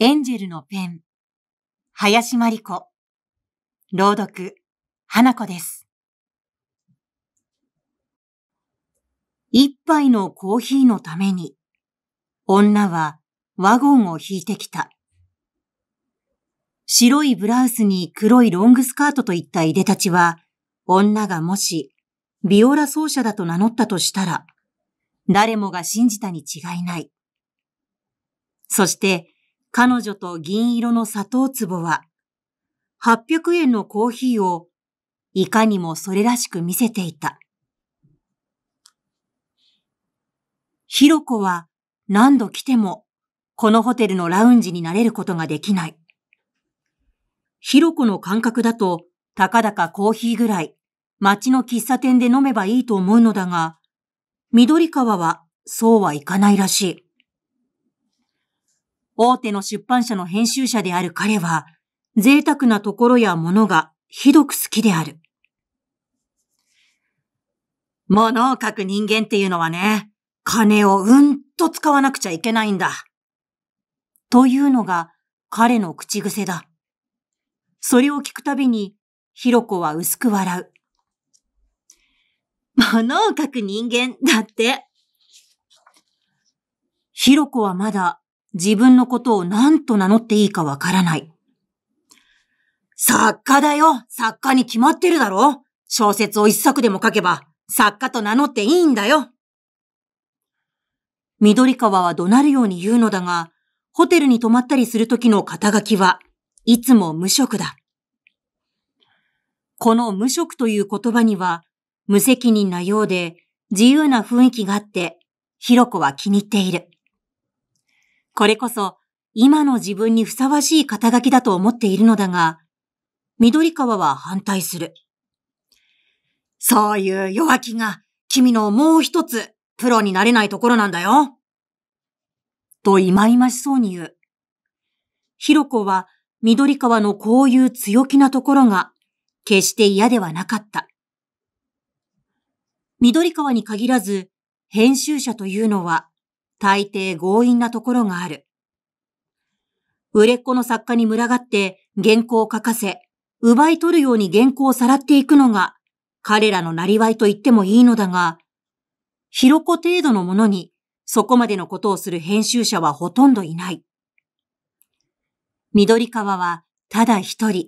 エンジェルのペン、林真理子。朗読、花子です。一杯のコーヒーのために、女はワゴンを引いてきた。白いブラウスに黒いロングスカートといったいでたちは、女がもし、ビオラ奏者だと名乗ったとしたら、誰もが信じたに違いない。そして、彼女と銀色の砂糖壺は、800円のコーヒーをいかにもそれらしく見せていた。ひろこは何度来てもこのホテルのラウンジになれることができない。ひろこの感覚だと、たかだかコーヒーぐらい街の喫茶店で飲めばいいと思うのだが、緑川はそうはいかないらしい。大手の出版社の編集者である彼は、贅沢なところやものがひどく好きである。物を書く人間っていうのはね、金をうんと使わなくちゃいけないんだ。というのが彼の口癖だ。それを聞くたびに、ひろこは薄く笑う。物を書く人間だって。ひろこはまだ自分のことを何と名乗っていいかわからない。作家だよ作家に決まってるだろ小説を一作でも書けば、作家と名乗っていいんだよ緑川は怒鳴るように言うのだが、ホテルに泊まったりする時の肩書きはいつも無職だ。この無職という言葉には無責任なようで自由な雰囲気があって、ひろこは気に入っている。これこそ今の自分にふさわしい肩書きだと思っているのだが、緑川は反対する。そういう弱気が君のもう一つプロになれないところなんだよ。と忌々しそうに言う。ひろこは緑川のこういう強気なところが決して嫌ではなかった。緑川に限らず編集者というのは大抵強引なところがある。売れっ子の作家に群がって原稿を書かせ、奪い取るように原稿をさらっていくのが、彼らのなりわいと言ってもいいのだが、広子程度のものに、そこまでのことをする編集者はほとんどいない。緑川は、ただ一人、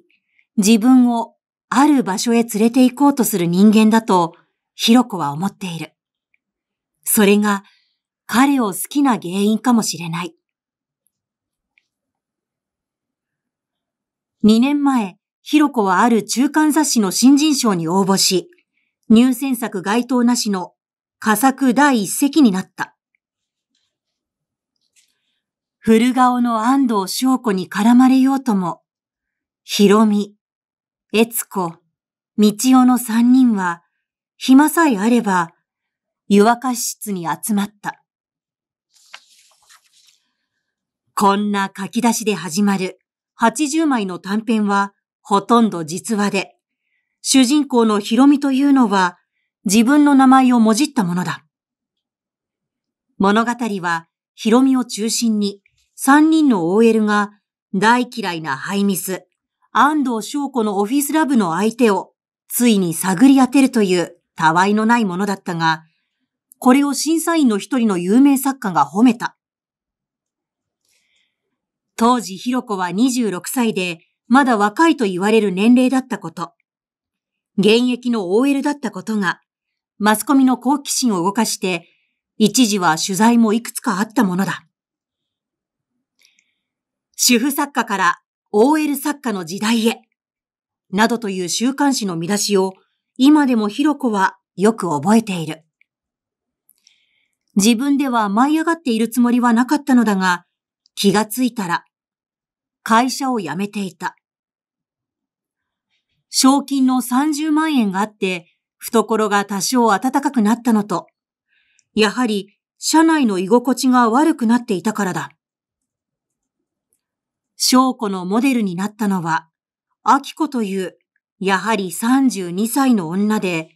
自分をある場所へ連れて行こうとする人間だと、広子は思っている。それが彼を好きな原因かもしれない。2年前、ひろこはある中間雑誌の新人賞に応募し、入選作該当なしの佳作第一席になった。古顔の安藤翔子に絡まれようとも、ひろみ、えつこ、みちおの三人は、暇さえあれば、湯沸かし室に集まった。こんな書き出しで始まる80枚の短編はほとんど実話で、主人公のヒロミというのは自分の名前をもじったものだ。物語はヒロミを中心に3人の OL が大嫌いなハイミス、安藤翔子のオフィスラブの相手をついに探り当てるというたわいのないものだったが、これを審査員の一人の有名作家が褒めた。当時ひろこは26歳で、まだ若いと言われる年齢だったこと。現役の OL だったことが、マスコミの好奇心を動かして、一時は取材もいくつかあったものだ。主婦作家から OL 作家の時代へ、などという週刊誌の見出しを今でもひろこはよく覚えている。自分では舞い上がっているつもりはなかったのだが、気がついたら、会社を辞めていた。賞金の30万円があって、懐が多少暖かくなったのと、やはり社内の居心地が悪くなっていたからだ。翔子のモデルになったのは、秋子という、やはり32歳の女で、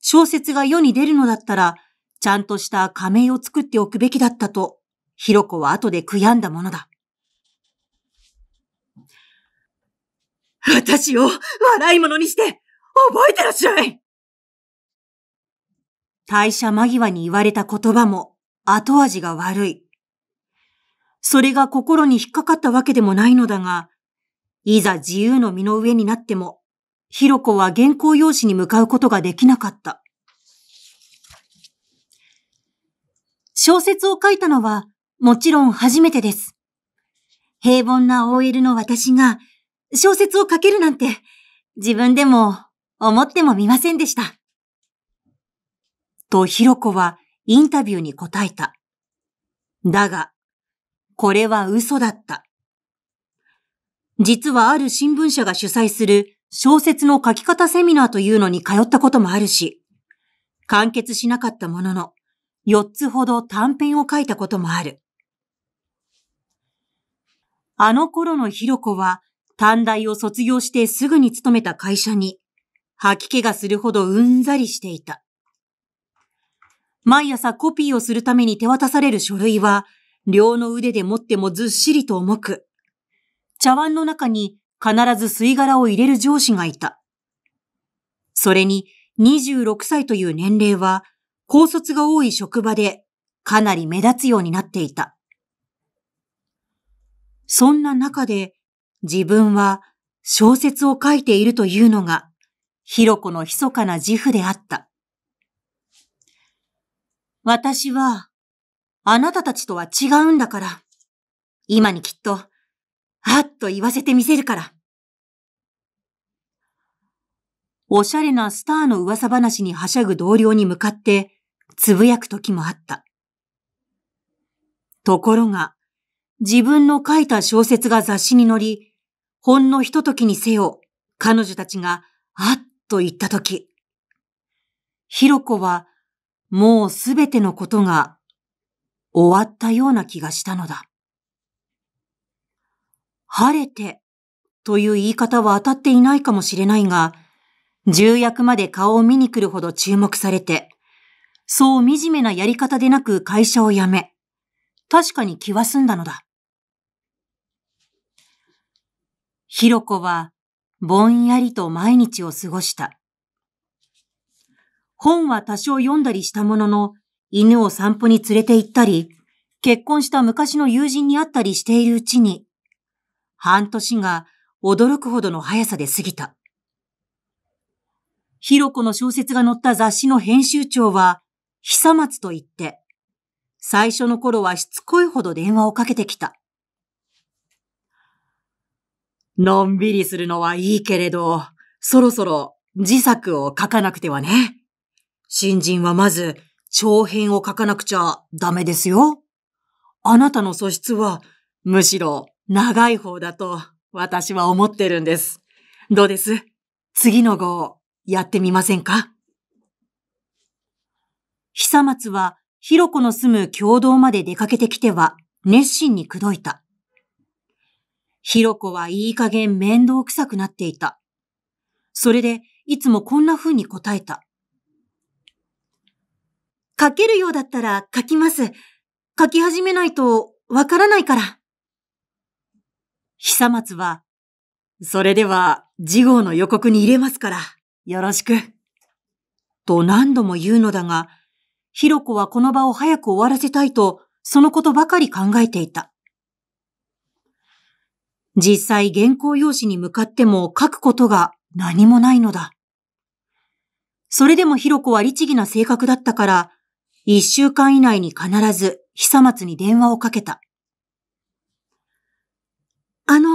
小説が世に出るのだったら、ちゃんとした仮名を作っておくべきだったとひろこは後で悔やんだものだ。私を笑い者にして覚えてらっしゃい退社間際に言われた言葉も後味が悪い。それが心に引っかかったわけでもないのだが、いざ自由の身の上になっても、ひろこは原稿用紙に向かうことができなかった。小説を書いたのはもちろん初めてです。平凡な OL の私が小説を書けるなんて自分でも思ってもみませんでした。とひろこはインタビューに答えた。だが、これは嘘だった。実はある新聞社が主催する小説の書き方セミナーというのに通ったこともあるし、完結しなかったものの、4つほど短編を書いたこともある。あの頃のひろこは、短大を卒業してすぐに勤めた会社に、吐き気がするほどうんざりしていた。毎朝コピーをするために手渡される書類は、両の腕で持ってもずっしりと重く、茶碗の中に必ず吸い殻を入れる上司がいた。それに、26歳という年齢は、高卒が多い職場で、かなり目立つようになっていた。そんな中で自分は小説を書いているというのが、ひろこの密かな自負であった。私は、あなたたちとは違うんだから、今にきっと、はっと言わせてみせるから。おしゃれなスターの噂話にはしゃぐ同僚に向かって、つぶやく時もあった。ところが、自分の書いた小説が雑誌に載り、ほんのひと時にせよ、彼女たちが、あっと言った時、ひろこは、もうすべてのことが、終わったような気がしたのだ。晴れて、という言い方は当たっていないかもしれないが、重役まで顔を見に来るほど注目されて、そう惨めなやり方でなく会社を辞め、確かに気は済んだのだ。ひろこはぼんやりと毎日を過ごした。本は多少読んだりしたものの、犬を散歩に連れて行ったり、結婚した昔の友人に会ったりしているうちに、半年が驚くほどの速さで過ぎた。ひろこの小説が載った雑誌の編集長は、久松と言って、最初の頃はしつこいほど電話をかけてきた。のんびりするのはいいけれど、そろそろ自作を書かなくてはね。新人はまず長編を書かなくちゃダメですよ。あなたの素質はむしろ長い方だと私は思ってるんです。どうです次の号やってみませんか久松はひろこの住む共同まで出かけてきては熱心に口説いた。ひろこはいい加減面倒くさくなっていた。それで、いつもこんな風に答えた。書けるようだったら書きます。書き始めないとわからないから。久松は、それでは、事号の予告に入れますから、よろしく。と何度も言うのだが、ひろこはこの場を早く終わらせたいと、そのことばかり考えていた。実際原稿用紙に向かっても書くことが何もないのだ。それでもヒロコは律儀な性格だったから、一週間以内に必ず久松に電話をかけた。あの、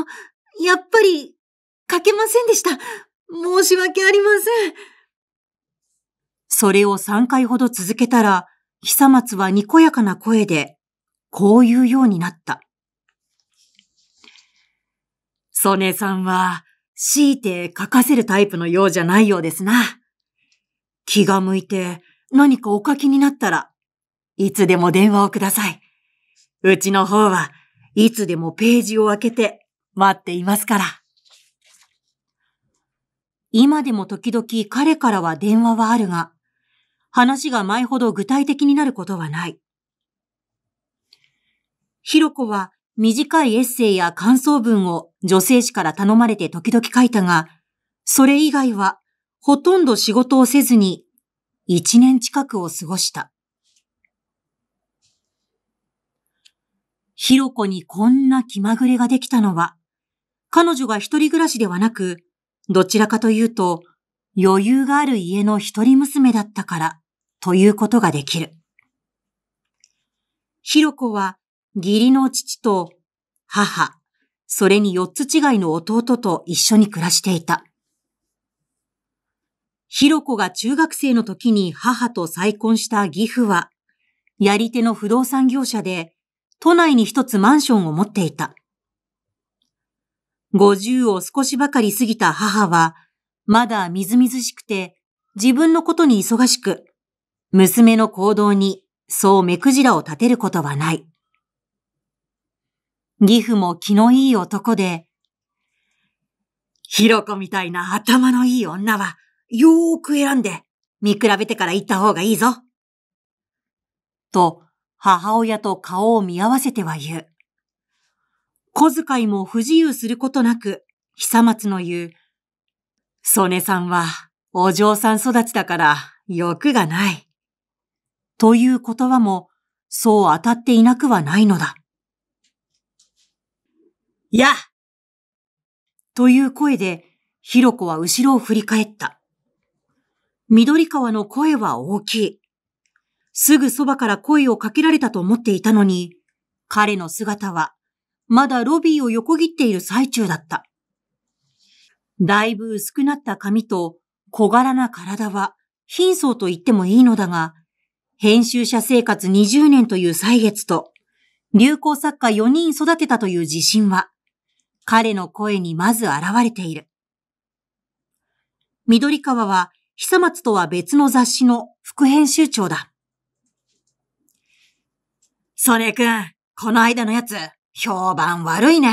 やっぱり、書けませんでした。申し訳ありません。それを3回ほど続けたら、久松はにこやかな声で、こう言うようになった。曽根さんは、強いて書かせるタイプのようじゃないようですな。気が向いて何かお書きになったら、いつでも電話をください。うちの方はいつでもページを開けて待っていますから。今でも時々彼からは電話はあるが、話が前ほど具体的になることはない。ひろこは短いエッセイや感想文を女性誌から頼まれて時々書いたが、それ以外はほとんど仕事をせずに一年近くを過ごした。ひろこにこんな気まぐれができたのは、彼女が一人暮らしではなく、どちらかというと、余裕がある家の一人娘だったから、ということができる。ひろこは、義理の父と母、それに四つ違いの弟と一緒に暮らしていた。ひろこが中学生の時に母と再婚した義父は、やり手の不動産業者で、都内に一つマンションを持っていた。五十を少しばかり過ぎた母は、まだみずみずしくて、自分のことに忙しく、娘の行動にそう目くじらを立てることはない。義父も気のいい男で、ヒロコみたいな頭のいい女は、よーく選んで、見比べてから行った方がいいぞ。と、母親と顔を見合わせては言う。小遣いも不自由することなく、久松の言う、曽根さんは、お嬢さん育ちだから、欲がない。という言葉も、そう当たっていなくはないのだ。やという声で、ひろこは後ろを振り返った。緑川の声は大きい。すぐそばから声をかけられたと思っていたのに、彼の姿は、まだロビーを横切っている最中だった。だいぶ薄くなった髪と小柄な体は、貧相と言ってもいいのだが、編集者生活20年という歳月と、流行作家4人育てたという自信は、彼の声にまず現れている。緑川は久松とは別の雑誌の副編集長だ。ソネ君、この間のやつ、評判悪いね。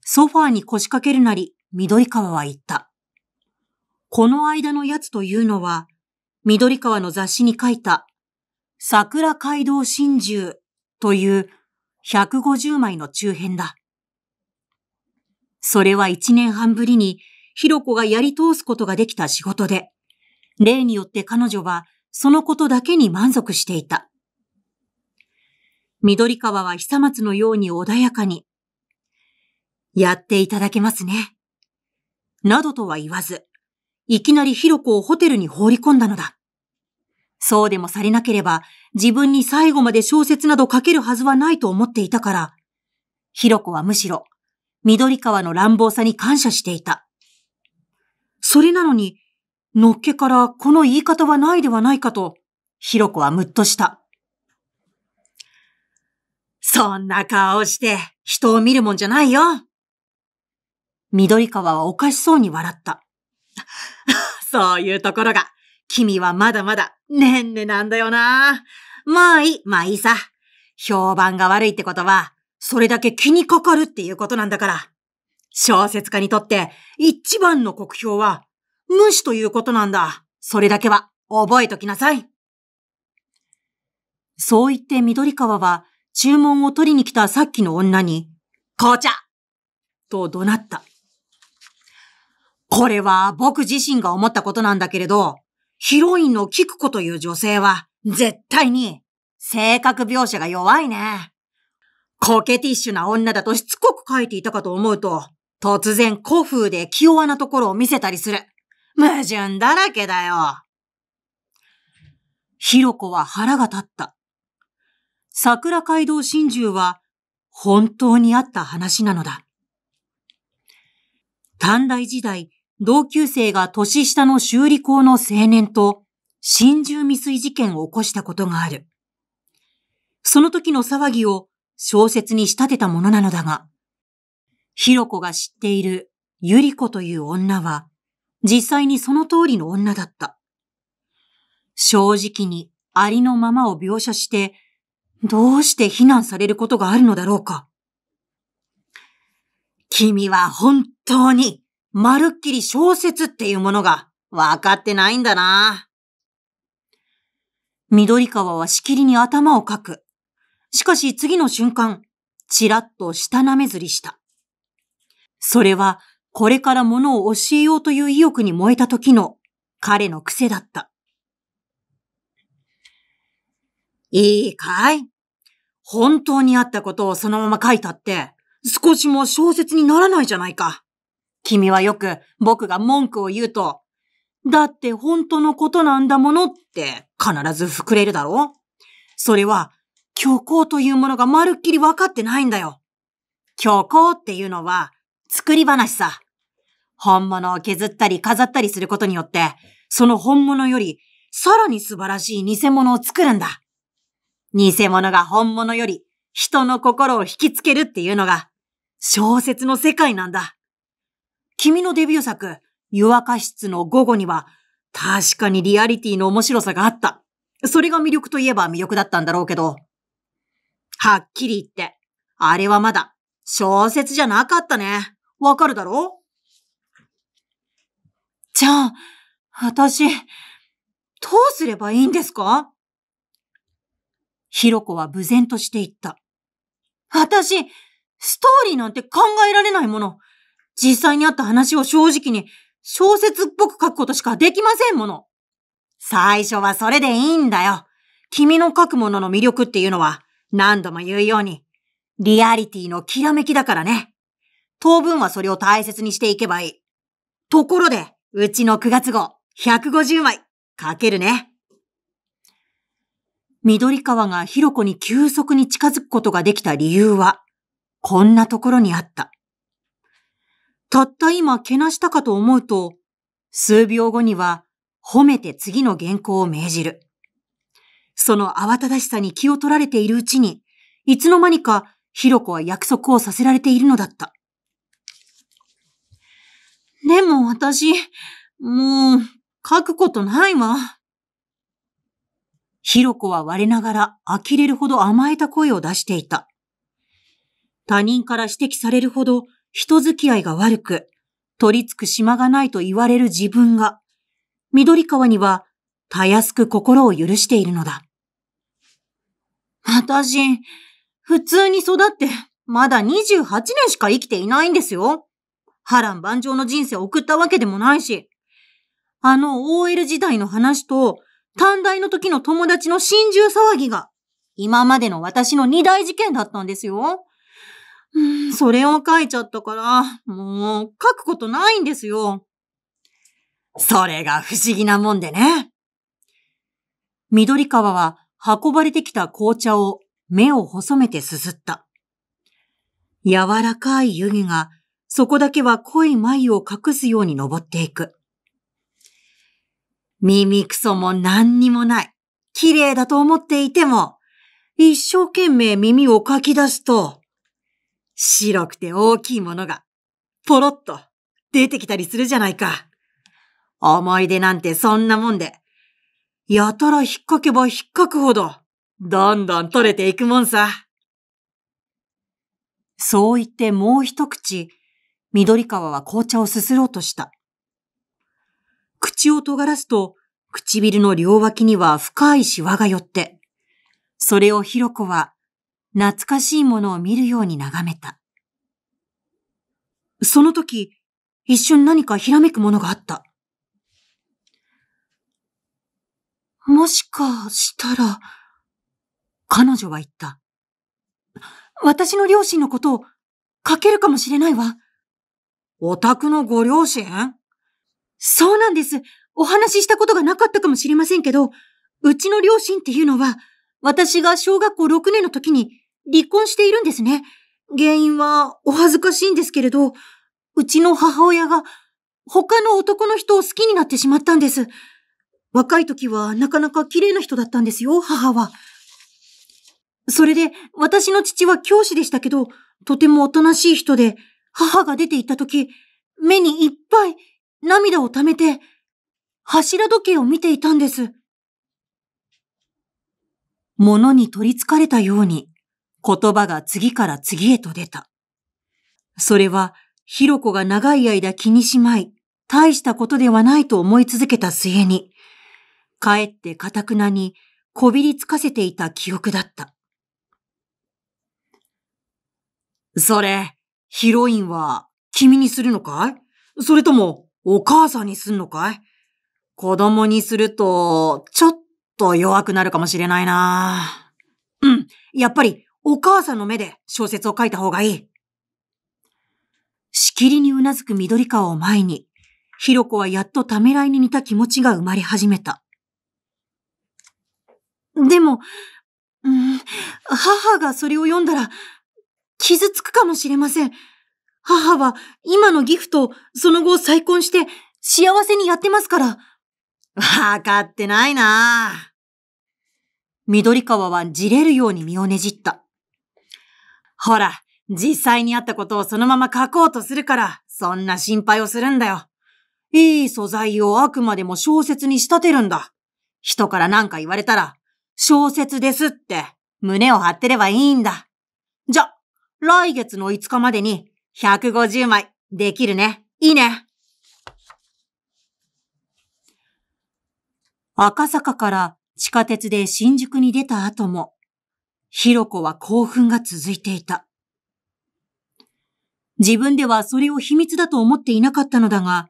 ソファーに腰掛けるなり、緑川は言った。この間のやつというのは、緑川の雑誌に書いた、桜街道真珠という150枚の中編だ。それは一年半ぶりに、ひろこがやり通すことができた仕事で、例によって彼女はそのことだけに満足していた。緑川は久松のように穏やかに、やっていただけますね。などとは言わず、いきなりひろこをホテルに放り込んだのだ。そうでもされなければ、自分に最後まで小説など書けるはずはないと思っていたから、ひろこはむしろ、緑川の乱暴さに感謝していた。それなのに、のっけからこの言い方はないではないかと、ひろこはむっとした。そんな顔して人を見るもんじゃないよ。緑川はおかしそうに笑った。そういうところが君はまだまだ、ねんねなんだよな。まあいい、まあいいさ。評判が悪いってことは、それだけ気にかかるっていうことなんだから。小説家にとって、一番の酷評は、無視ということなんだ。それだけは、覚えときなさい。そう言って緑川は、注文を取りに来たさっきの女に、紅茶と怒鳴った。これは僕自身が思ったことなんだけれど、ヒロインのキクコという女性は、絶対に、性格描写が弱いね。コケティッシュな女だとしつこく書いていたかと思うと、突然古風で気弱なところを見せたりする。矛盾だらけだよ。ひろこは腹が立った。桜街道真珠は本当にあった話なのだ。短大時代、同級生が年下の修理工の青年と心中未遂事件を起こしたことがある。その時の騒ぎを小説に仕立てたものなのだが、ひろこが知っているゆり子という女は、実際にその通りの女だった。正直にありのままを描写して、どうして非難されることがあるのだろうか。君は本当にまるっきり小説っていうものが分かってないんだな。緑川はしきりに頭をかく。しかし次の瞬間、ちらっと下なめずりした。それは、これからものを教えようという意欲に燃えた時の彼の癖だった。いいかい本当にあったことをそのまま書いたって、少しも小説にならないじゃないか。君はよく僕が文句を言うと、だって本当のことなんだものって必ず膨れるだろそれは虚構というものがまるっきり分かってないんだよ。虚構っていうのは作り話さ。本物を削ったり飾ったりすることによって、その本物よりさらに素晴らしい偽物を作るんだ。偽物が本物より人の心を引きつけるっていうのが小説の世界なんだ。君のデビュー作、湯沸か室の午後には、確かにリアリティの面白さがあった。それが魅力といえば魅力だったんだろうけど。はっきり言って、あれはまだ、小説じゃなかったね。わかるだろじゃあ、私、どうすればいいんですかひろこは無然として言った。私、ストーリーなんて考えられないもの。実際にあった話を正直に小説っぽく書くことしかできませんもの。最初はそれでいいんだよ。君の書くものの魅力っていうのは何度も言うように、リアリティのきらめきだからね。当分はそれを大切にしていけばいい。ところで、うちの9月号、150枚、書けるね。緑川がヒロコに急速に近づくことができた理由は、こんなところにあった。たった今けなしたかと思うと、数秒後には褒めて次の原稿を命じる。その慌ただしさに気を取られているうちに、いつの間にかひろこは約束をさせられているのだった。でも私、もう、書くことないわ。ひろこは我ながら呆れるほど甘えた声を出していた。他人から指摘されるほど人付き合いが悪く、取り付く島がないと言われる自分が、緑川には、たやすく心を許しているのだ。私、普通に育って、まだ28年しか生きていないんですよ。波乱万丈の人生を送ったわけでもないし、あの OL 時代の話と、短大の時の友達の心中騒ぎが、今までの私の二大事件だったんですよ。それを書いちゃったから、もう書くことないんですよ。それが不思議なもんでね。緑川は運ばれてきた紅茶を目を細めてすすった。柔らかい湯気がそこだけは濃い眉を隠すように登っていく。耳くそも何にもない。綺麗だと思っていても、一生懸命耳をかき出すと、白くて大きいものが、ポロッと出てきたりするじゃないか。思い出なんてそんなもんで、やたら引っかけば引っかくほど、どんどん取れていくもんさ。そう言ってもう一口、緑川は紅茶をすすろうとした。口を尖らすと、唇の両脇には深いシワが寄って、それを広子は懐かしいものを見るように眺めた。その時、一瞬何かひらめくものがあった。もしかしたら、彼女は言った。私の両親のことを書けるかもしれないわ。お宅のご両親そうなんです。お話ししたことがなかったかもしれませんけど、うちの両親っていうのは、私が小学校6年の時に離婚しているんですね。原因はお恥ずかしいんですけれど、うちの母親が他の男の人を好きになってしまったんです。若い時はなかなか綺麗な人だったんですよ、母は。それで、私の父は教師でしたけど、とてもおとなしい人で、母が出て行った時、目にいっぱい涙を溜めて、柱時計を見ていたんです。物に取り憑かれたように、言葉が次から次へと出た。それは、ひろこが長い間気にしまい、大したことではないと思い続けた末に、かえってかたくなにこびりつかせていた記憶だった。それ、ヒロインは君にするのかいそれともお母さんにすんのかい子供にすると、ちょっと弱くなるかもしれないな。うん、やっぱりお母さんの目で小説を書いた方がいい。しきりにうなずく緑川を前に、ひろこはやっとためらいに似た気持ちが生まれ始めた。でも、うん、母がそれを読んだら、傷つくかもしれません。母は今のギフト、その後再婚して幸せにやってますから。わかってないな緑川はじれるように身をねじった。ほら、実際にあったことをそのまま書こうとするから、そんな心配をするんだよ。いい素材をあくまでも小説に仕立てるんだ。人から何か言われたら、小説ですって胸を張ってればいいんだ。じゃ、来月の5日までに150枚できるね。いいね。赤坂から地下鉄で新宿に出た後も、ヒロコは興奮が続いていた。自分ではそれを秘密だと思っていなかったのだが、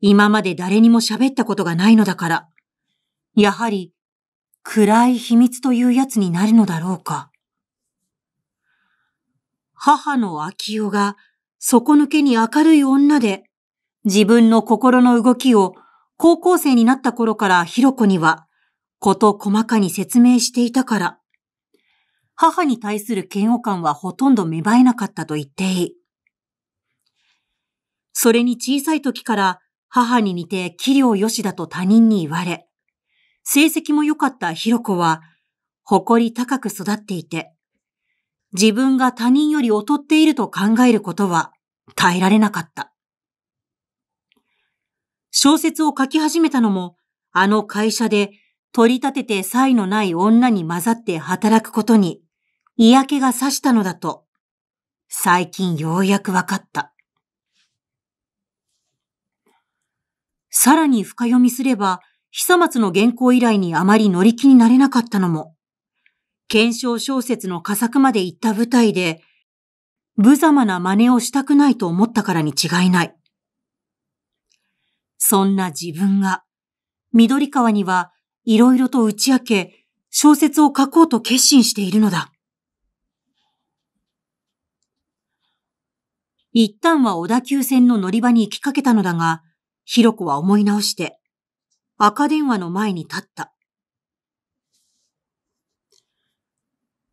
今まで誰にも喋ったことがないのだから、やはり暗い秘密というやつになるのだろうか。母の秋代が底抜けに明るい女で、自分の心の動きを高校生になった頃からヒロコには、こと細かに説明していたから、母に対する嫌悪感はほとんど芽生えなかったと言っていい。それに小さい時から母に似て器量良しだと他人に言われ、成績も良かったひろ子は、誇り高く育っていて、自分が他人より劣っていると考えることは耐えられなかった。小説を書き始めたのも、あの会社で取り立てて才のない女に混ざって働くことに嫌気がさしたのだと、最近ようやくわかった。さらに深読みすれば、久松の原稿依頼にあまり乗り気になれなかったのも、検証小説の佳作まで行った舞台で、無様な真似をしたくないと思ったからに違いない。そんな自分が、緑川には色々と打ち明け、小説を書こうと決心しているのだ。一旦は小田急線の乗り場に行きかけたのだが、ひろこは思い直して、赤電話の前に立った。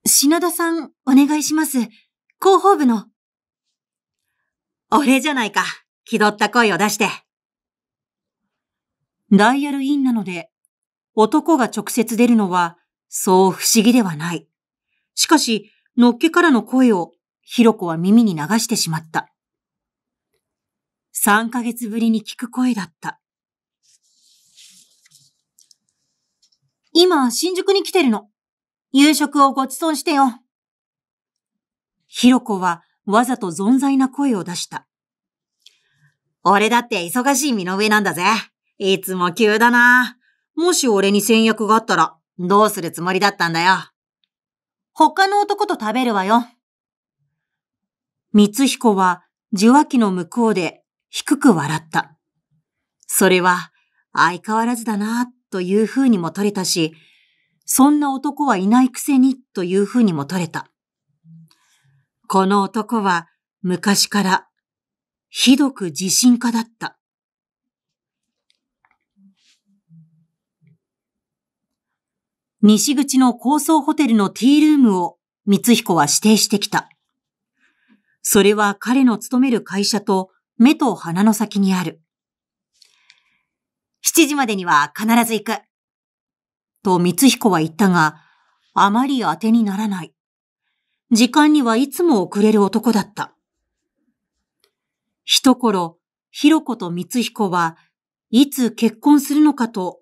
品田さん、お願いします。広報部の。お礼じゃないか。気取った声を出して。ダイヤルインなので、男が直接出るのは、そう不思議ではない。しかし、のっけからの声を、ひろこは耳に流してしまった。三ヶ月ぶりに聞く声だった。今、新宿に来てるの。夕食をご馳走してよ。ひろこはわざと存在な声を出した。俺だって忙しい身の上なんだぜ。いつも急だな。もし俺に戦略があったら、どうするつもりだったんだよ。他の男と食べるわよ。光彦は受話器の向こうで低く笑った。それは相変わらずだなという風にも取れたし、そんな男はいないくせにという風にも取れた。この男は昔からひどく自信家だった。西口の高層ホテルのティールームを光彦は指定してきた。それは彼の勤める会社と目と鼻の先にある。七時までには必ず行く。と光彦は言ったが、あまり当てにならない。時間にはいつも遅れる男だった。一頃、ひろと光彦はいつ結婚するのかと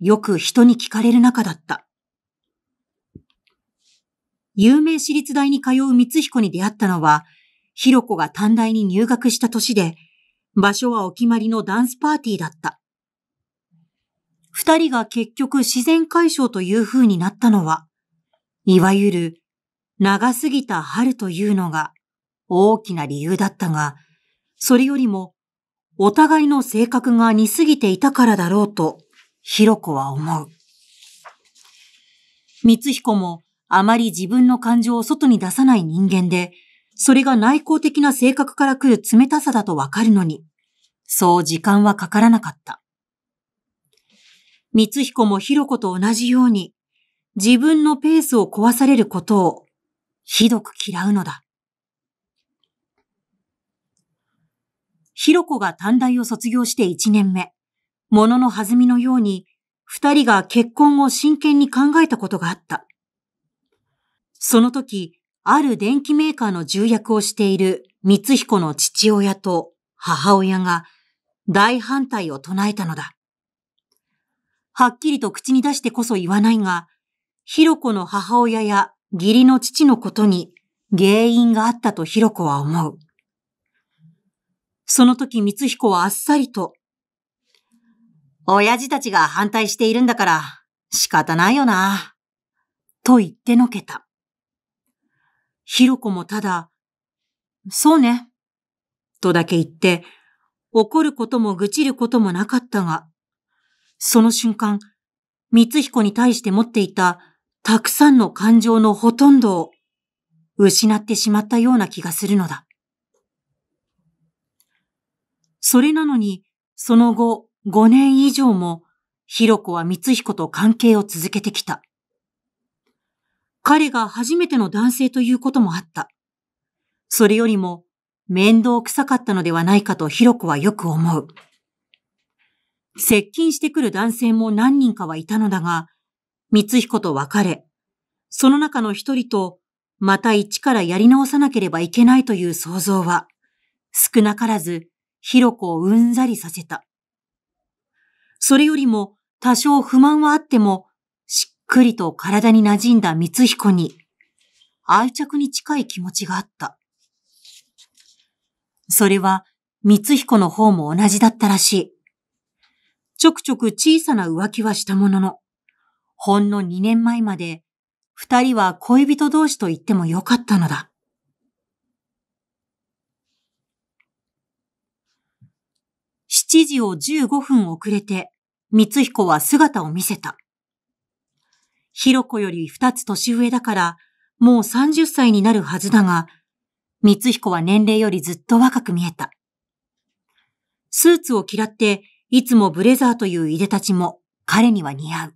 よく人に聞かれる中だった。有名私立大に通う光彦に出会ったのはひろこが短大に入学した年で、場所はお決まりのダンスパーティーだった。二人が結局自然解消という風になったのは、いわゆる長すぎた春というのが大きな理由だったが、それよりもお互いの性格が似すぎていたからだろうと、ひろこは思う。光彦もあまり自分の感情を外に出さない人間で、それが内向的な性格から来る冷たさだとわかるのに、そう時間はかからなかった。光彦もひろ子と同じように、自分のペースを壊されることを、ひどく嫌うのだ。ひろ子が短大を卒業して1年目、ものの弾みのように、二人が結婚を真剣に考えたことがあった。その時、ある電機メーカーの重役をしている光彦の父親と母親が大反対を唱えたのだ。はっきりと口に出してこそ言わないが、ひろこの母親や義理の父のことに原因があったとひろこは思う。その時光彦はあっさりと、親父たちが反対しているんだから仕方ないよな、と言ってのけた。ひろこもただ、そうね、とだけ言って、怒ることも愚痴ることもなかったが、その瞬間、光彦に対して持っていたたくさんの感情のほとんどを失ってしまったような気がするのだ。それなのに、その後5年以上も、ひろこは光彦と関係を続けてきた。彼が初めての男性ということもあった。それよりも面倒臭かったのではないかとヒロコはよく思う。接近してくる男性も何人かはいたのだが、光彦と別れ、その中の一人とまた一からやり直さなければいけないという想像は、少なからずヒロコをうんざりさせた。それよりも多少不満はあっても、くりと体に馴染んだ光彦に、愛着に近い気持ちがあった。それは、光彦の方も同じだったらしい。ちょくちょく小さな浮気はしたものの、ほんの2年前まで、二人は恋人同士と言ってもよかったのだ。7時を15分遅れて、光彦は姿を見せた。ひろこより二つ年上だから、もう三十歳になるはずだが、光彦は年齢よりずっと若く見えた。スーツを嫌って、いつもブレザーといういでたちも彼には似合う。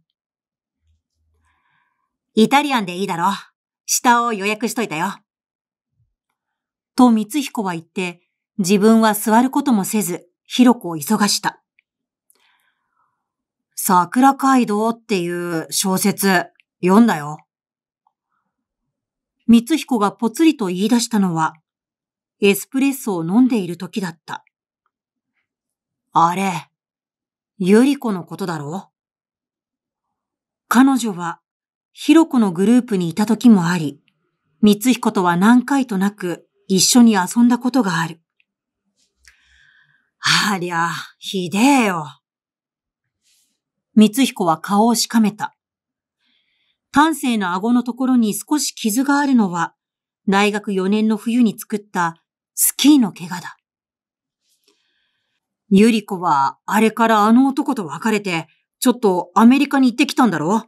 イタリアンでいいだろ。下を予約しといたよ。と光彦は言って、自分は座ることもせず、ろこを急がした。桜街道っていう小説、読んだよ。光彦がぽつりと言い出したのは、エスプレッソを飲んでいる時だった。あれ、ゆり子のことだろ彼女は、ひろ子のグループにいた時もあり、光彦とは何回となく一緒に遊んだことがある。ありゃ、ひでえよ。光彦は顔をしかめた。丹精の顎のところに少し傷があるのは、大学4年の冬に作ったスキーの怪我だ。ゆり子は、あれからあの男と別れて、ちょっとアメリカに行ってきたんだろ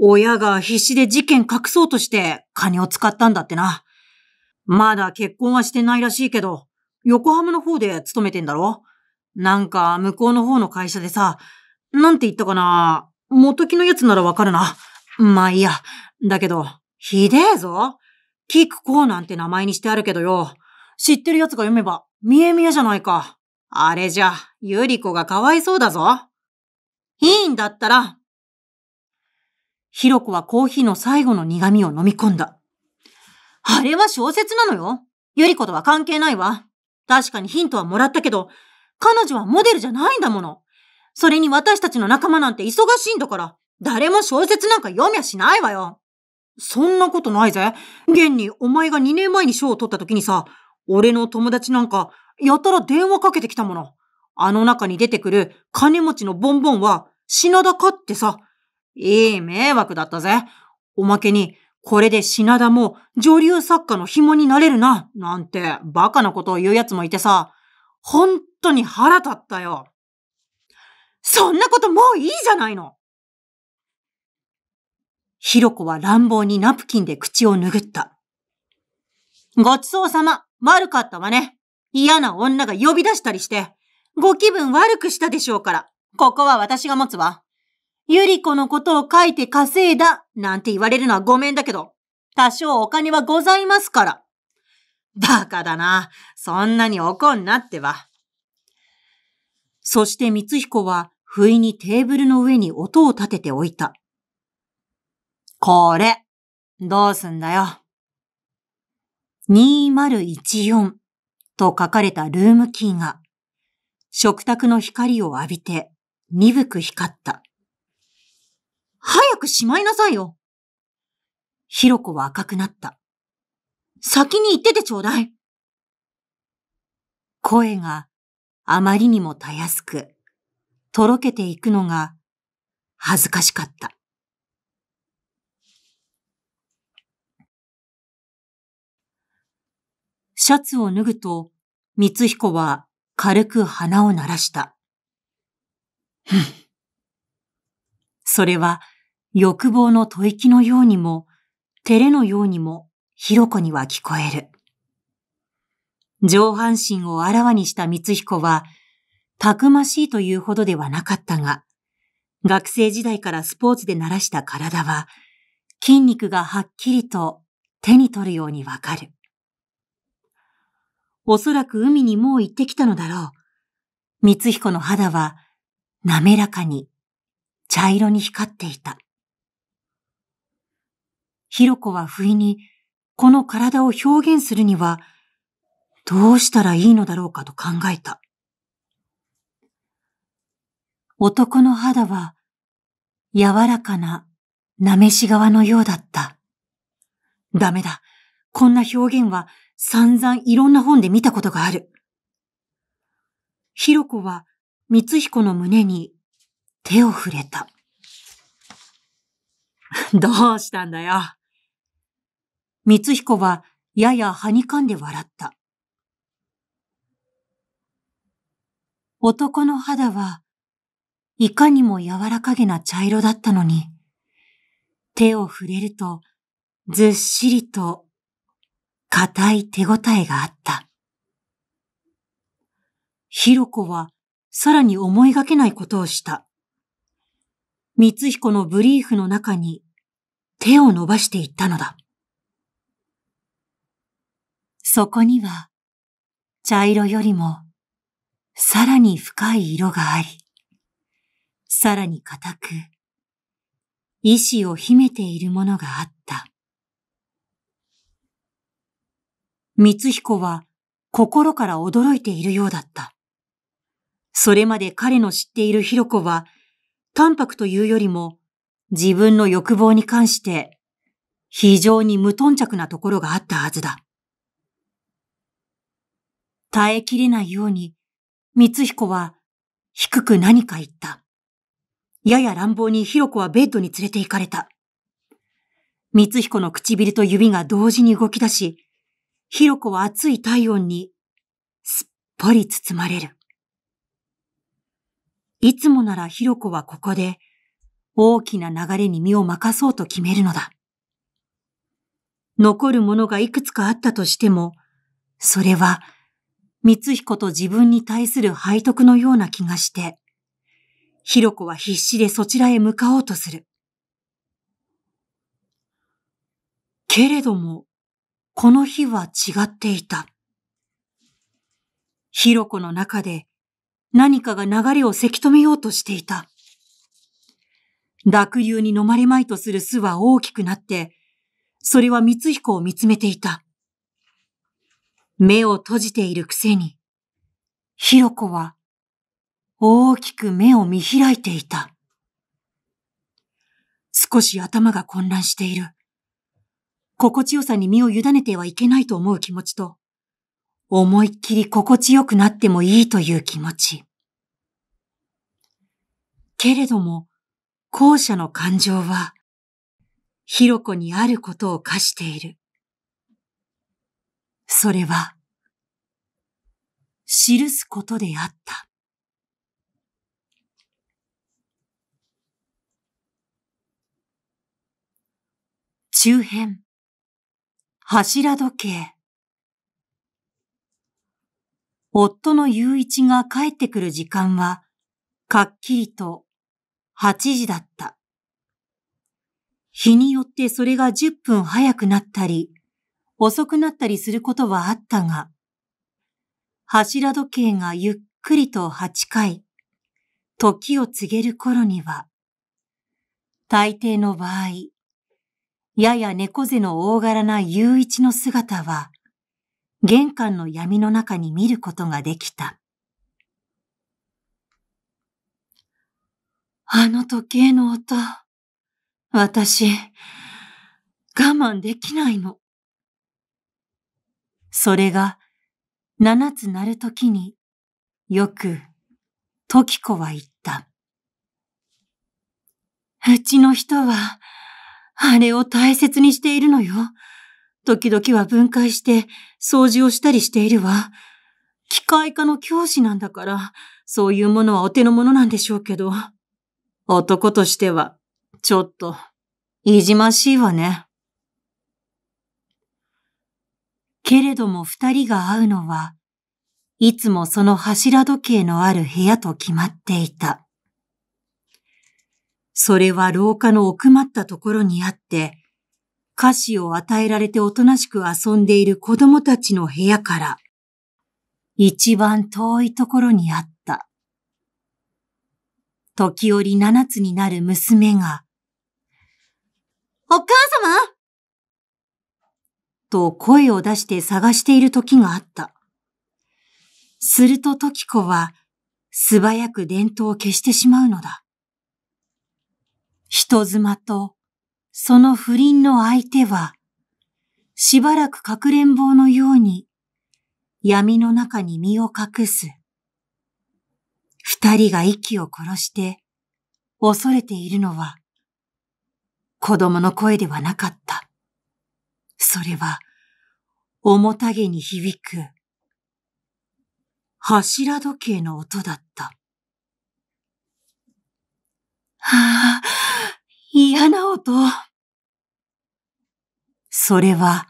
親が必死で事件隠そうとして金を使ったんだってな。まだ結婚はしてないらしいけど、横浜の方で勤めてんだろなんか向こうの方の会社でさ、なんて言ったかな元木のやつならわかるな。まあいいや。だけど、ひでえぞ。キクコーなんて名前にしてあるけどよ。知ってる奴が読めば、見え見えじゃないか。あれじゃ、ゆり子がかわいそうだぞ。いいんだったら。ひろこはコーヒーの最後の苦味を飲み込んだ。あれは小説なのよ。ゆり子とは関係ないわ。確かにヒントはもらったけど、彼女はモデルじゃないんだもの。それに私たちの仲間なんて忙しいんだから、誰も小説なんか読みゃしないわよ。そんなことないぜ。現にお前が2年前に賞を取った時にさ、俺の友達なんか、やたら電話かけてきたもの。あの中に出てくる金持ちのボンボンは、品田かってさ、いい迷惑だったぜ。おまけに、これで品田も女流作家の紐になれるな、なんてバカなことを言う奴もいてさ、本当に腹立ったよ。そんなこともういいじゃないのひろこは乱暴にナプキンで口を拭った。ごちそうさま、悪かったわね。嫌な女が呼び出したりして、ご気分悪くしたでしょうから、ここは私が持つわ。ゆり子のことを書いて稼いだ、なんて言われるのはごめんだけど、多少お金はございますから。バカだな。そんなに怒んなっては。そして光彦は、不意にテーブルの上に音を立てておいた。これ、どうすんだよ。2014と書かれたルームキーが、食卓の光を浴びて、鈍く光った。早くしまいなさいよ。ひろこは赤くなった。先に行っててちょうだい。声があまりにもたやすく、とろけていくのが恥ずかしかった。シャツを脱ぐと、光彦は軽く鼻を鳴らした。ふん。それは欲望の吐息のようにも、照れのようにも、ひろこには聞こえる。上半身をあらわにした光彦は、たくましいというほどではなかったが、学生時代からスポーツで鳴らした体は、筋肉がはっきりと手に取るようにわかる。おそらく海にもう行ってきたのだろう。光彦の肌は滑らかに茶色に光っていた。ひろこは不意にこの体を表現するにはどうしたらいいのだろうかと考えた。男の肌は柔らかななめし側のようだった。ダメだ。こんな表現は散々いろんな本で見たことがある。ひろこは光彦の胸に手を触れた。どうしたんだよ。光彦はややはにかんで笑った。男の肌はいかにも柔らかげな茶色だったのに、手を触れるとずっしりと固い手応えがあった。ひろこはさらに思いがけないことをした。光彦のブリーフの中に手を伸ばしていったのだ。そこには茶色よりもさらに深い色があり、さらに固く意志を秘めているものがあった。光彦は心から驚いているようだった。それまで彼の知っているひろこは、淡白というよりも、自分の欲望に関して、非常に無頓着なところがあったはずだ。耐えきれないように、光彦は低く何か言った。やや乱暴にひろはベッドに連れて行かれた。光彦の唇と指が同時に動き出し、ひろこは熱い体温に、すっぽり包まれる。いつもならひろこはここで、大きな流れに身を任そうと決めるのだ。残るものがいくつかあったとしても、それは、光彦と自分に対する背徳のような気がして、ひろこは必死でそちらへ向かおうとする。けれども、この日は違っていた。ひろこの中で何かが流れをせき止めようとしていた。濁流に飲まれまいとする巣は大きくなって、それは光彦を見つめていた。目を閉じているくせに、ひろこは大きく目を見開いていた。少し頭が混乱している。心地よさに身を委ねてはいけないと思う気持ちと、思いっきり心地よくなってもいいという気持ち。けれども、後者の感情は、ひろこにあることを課している。それは、記すことであった。中編柱時計。夫の雄一が帰ってくる時間は、かっきりと8時だった。日によってそれが10分早くなったり、遅くなったりすることはあったが、柱時計がゆっくりと8回、時を告げる頃には、大抵の場合、やや猫背の大柄な雄一の姿は、玄関の闇の中に見ることができた。あの時計の音、私、我慢できないの。それが、七つ鳴る時に、よく、時子は言った。うちの人は、あれを大切にしているのよ。時々は分解して掃除をしたりしているわ。機械科の教師なんだから、そういうものはお手のものなんでしょうけど。男としては、ちょっと、いじましいわね。けれども二人が会うのは、いつもその柱時計のある部屋と決まっていた。それは廊下の奥まったところにあって、菓子を与えられておとなしく遊んでいる子供たちの部屋から、一番遠いところにあった。時折七つになる娘が、お母様と声を出して探している時があった。すると時子は素早く伝統を消してしまうのだ。人妻と、その不倫の相手は、しばらくかくれんぼうのように、闇の中に身を隠す。二人が息を殺して、恐れているのは、子供の声ではなかった。それは、重たげに響く、柱時計の音だった。はあ、嫌な音。それは、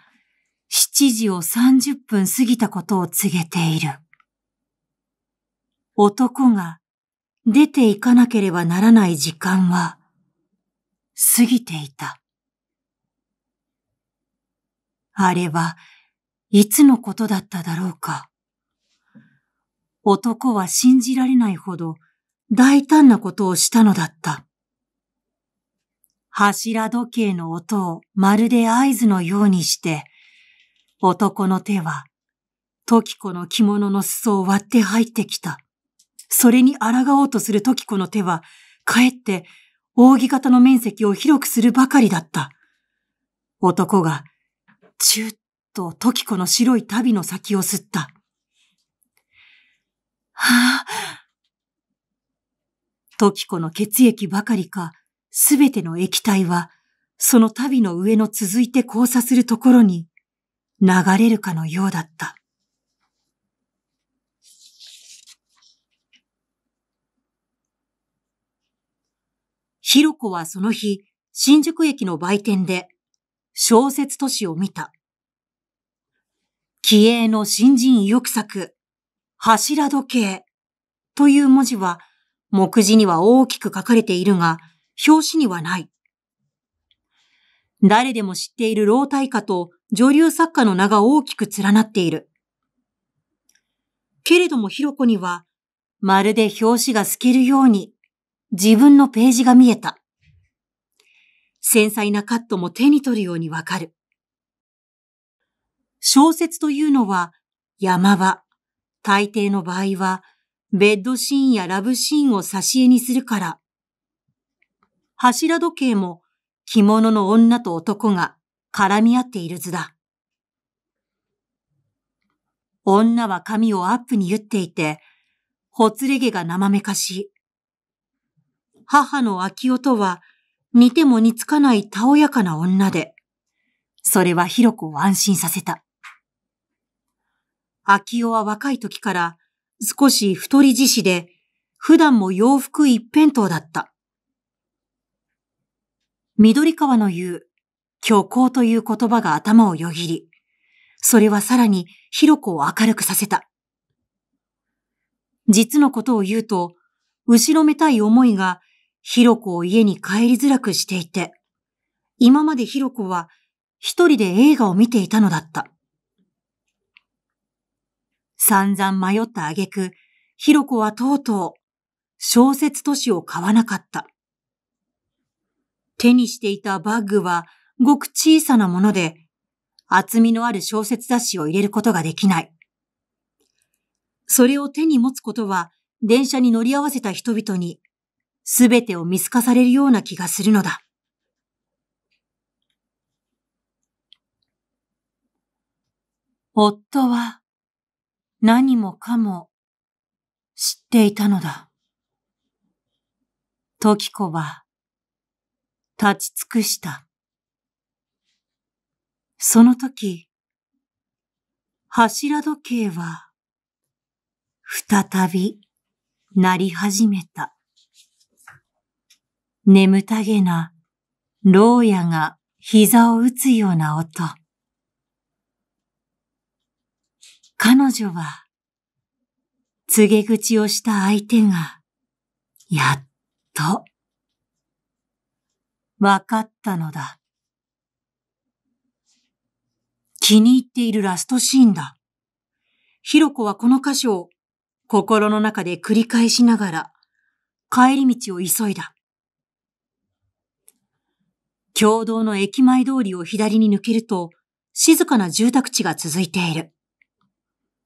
7時を30分過ぎたことを告げている。男が出て行かなければならない時間は過ぎていた。あれはいつのことだっただろうか。男は信じられないほど大胆なことをしたのだった。柱時計の音をまるで合図のようにして、男の手は、時子の着物の裾を割って入ってきた。それに抗おうとする時子の手は、かえって、扇形の面積を広くするばかりだった。男が、チュッと時子の白い旅の先を吸った。はぁ、あ、時子の血液ばかりか、すべての液体は、その旅の上の続いて交差するところに流れるかのようだった。ひろこはその日、新宿駅の売店で小説都市を見た。気鋭の新人意欲作、柱時計という文字は目次には大きく書かれているが、表紙にはない。誰でも知っている老体家と女流作家の名が大きく連なっている。けれどもひろこには、まるで表紙が透けるように自分のページが見えた。繊細なカットも手に取るようにわかる。小説というのは山場、大抵の場合はベッドシーンやラブシーンを挿絵にするから、柱時計も着物の女と男が絡み合っている図だ。女は髪をアップに言っていて、ほつれ毛が生めかし。母の秋夫とは似ても似つかないたおやかな女で、それは広子を安心させた。秋夫は若い時から少し太り獅子で、普段も洋服一辺倒だった。緑川の言う、虚構という言葉が頭をよぎり、それはさらに広子を明るくさせた。実のことを言うと、後ろめたい思いが広子を家に帰りづらくしていて、今まで広子は一人で映画を見ていたのだった。散々迷った挙句、広子はとうとう小説都市を買わなかった。手にしていたバッグはごく小さなもので、厚みのある小説雑誌を入れることができない。それを手に持つことは、電車に乗り合わせた人々に、すべてを見透かされるような気がするのだ。夫は、何もかも、知っていたのだ。時子は、立ち尽くした。その時、柱時計は、再び、鳴り始めた。眠たげな、牢屋が膝を打つような音。彼女は、告げ口をした相手が、やっと、分かったのだ。気に入っているラストシーンだ。ひろこはこの箇所を心の中で繰り返しながら帰り道を急いだ。共同の駅前通りを左に抜けると静かな住宅地が続いている。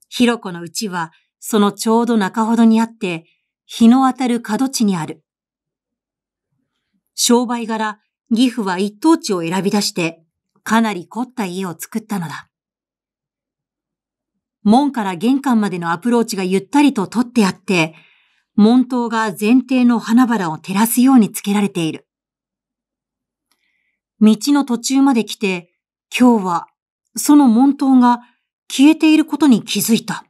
ひろこの家はそのちょうど中ほどにあって日の当たる角地にある。商売柄、義父は一等地を選び出して、かなり凝った家を作ったのだ。門から玄関までのアプローチがゆったりと取ってあって、門頭が前提の花々を照らすようにつけられている。道の途中まで来て、今日はその門頭が消えていることに気づいた。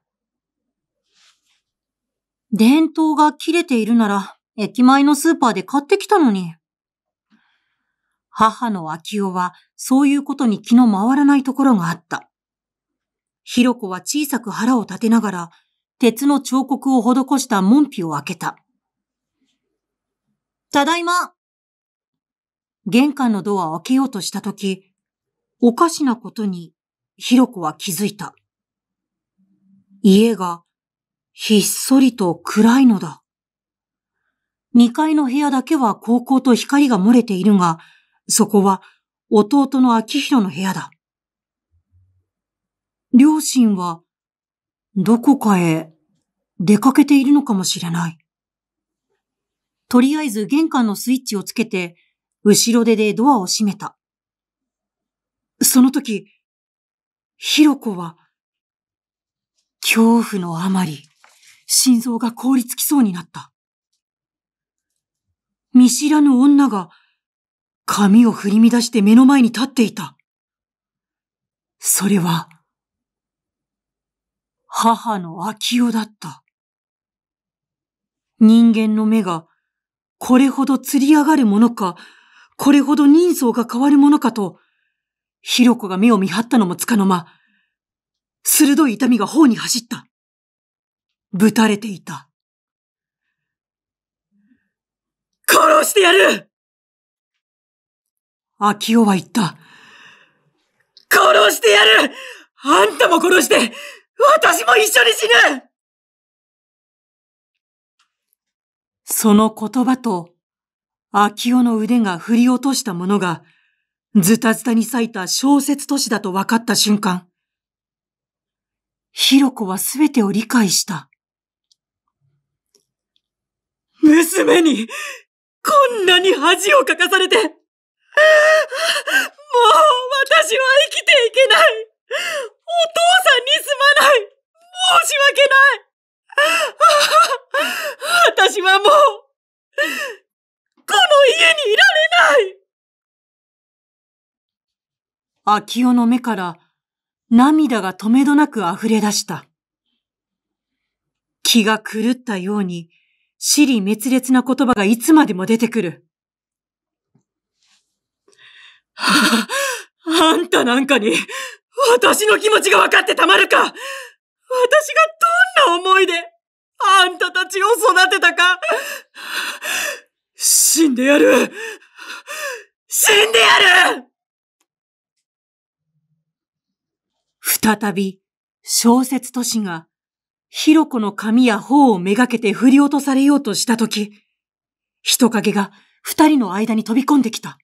電灯が切れているなら、駅前のスーパーで買ってきたのに。母の秋夫はそういうことに気の回らないところがあった。ひろこは小さく腹を立てながら、鉄の彫刻を施した門扉を開けた。ただいま玄関のドアを開けようとしたとき、おかしなことに、ひろこは気づいた。家が、ひっそりと暗いのだ。二階の部屋だけは高々と光が漏れているが、そこは弟の秋広の部屋だ。両親はどこかへ出かけているのかもしれない。とりあえず玄関のスイッチをつけて、後ろ手でドアを閉めた。その時、ひろこは、恐怖のあまり、心臓が凍りつきそうになった。見知らぬ女が髪を振り乱して目の前に立っていた。それは、母の秋代だった。人間の目が、これほど釣り上がるものか、これほど人相が変わるものかと、ひろ子が目を見張ったのもつかの間、鋭い痛みが頬に走った。ぶたれていた。殺してやる秋夫は言った。殺してやるあんたも殺して私も一緒に死ぬその言葉と、秋夫の腕が振り落としたものが、ズタズタに咲いた小説都市だと分かった瞬間、ひろこはすべてを理解した。娘に、こんなに恥をかかされて、もう、私は生きていけないお父さんにすまない申し訳ない私はもう、この家にいられない秋夫の目から涙が止めどなく溢れ出した。気が狂ったように、死に滅裂な言葉がいつまでも出てくる。あんたなんかに、私の気持ちが分かってたまるか私がどんな思いで、あんたたちを育てたか死んでやる死んでやる再び、小説都市が、ひろこの髪や頬をめがけて振り落とされようとしたとき、人影が二人の間に飛び込んできた。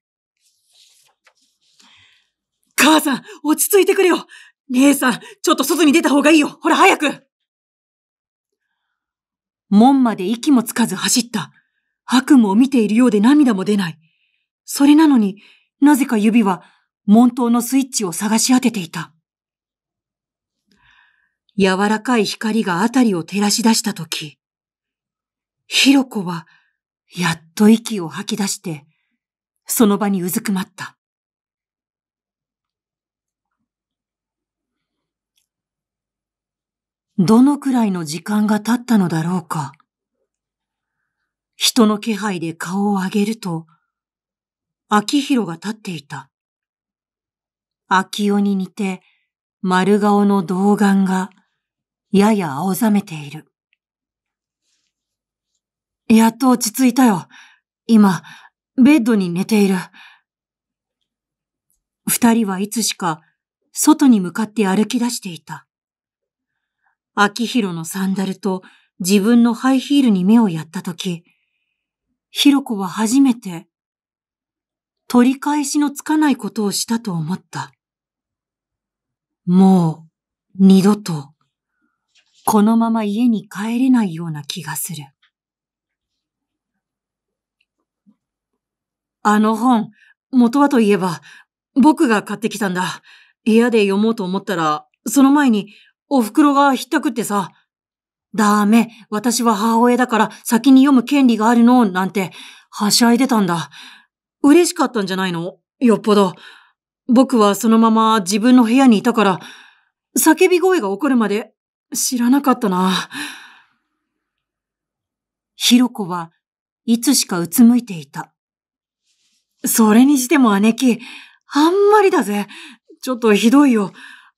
母さん、落ち着いてくれよ。姉さん、ちょっと外に出た方がいいよ。ほら、早く。門まで息もつかず走った。悪夢を見ているようで涙も出ない。それなのになぜか指は門頭のスイッチを探し当てていた。柔らかい光が辺りを照らし出したとき、ひろこはやっと息を吐き出して、その場にうずくまった。どのくらいの時間が経ったのだろうか。人の気配で顔を上げると、秋広が立っていた。秋代に似て丸顔の童顔がやや青ざめている。やっと落ち着いたよ。今、ベッドに寝ている。二人はいつしか外に向かって歩き出していた。秋広のサンダルと自分のハイヒールに目をやったとき、ひろこは初めて、取り返しのつかないことをしたと思った。もう、二度と、このまま家に帰れないような気がする。あの本、元はといえば、僕が買ってきたんだ。部屋で読もうと思ったら、その前にお袋がひったくってさ、ダメ、私は母親だから先に読む権利があるの、なんて、はしゃいでたんだ。嬉しかったんじゃないのよっぽど。僕はそのまま自分の部屋にいたから、叫び声が起こるまで知らなかったな。ひろこはいつしかうつむいていた。それにしても姉貴、あんまりだぜ。ちょっとひどいよ。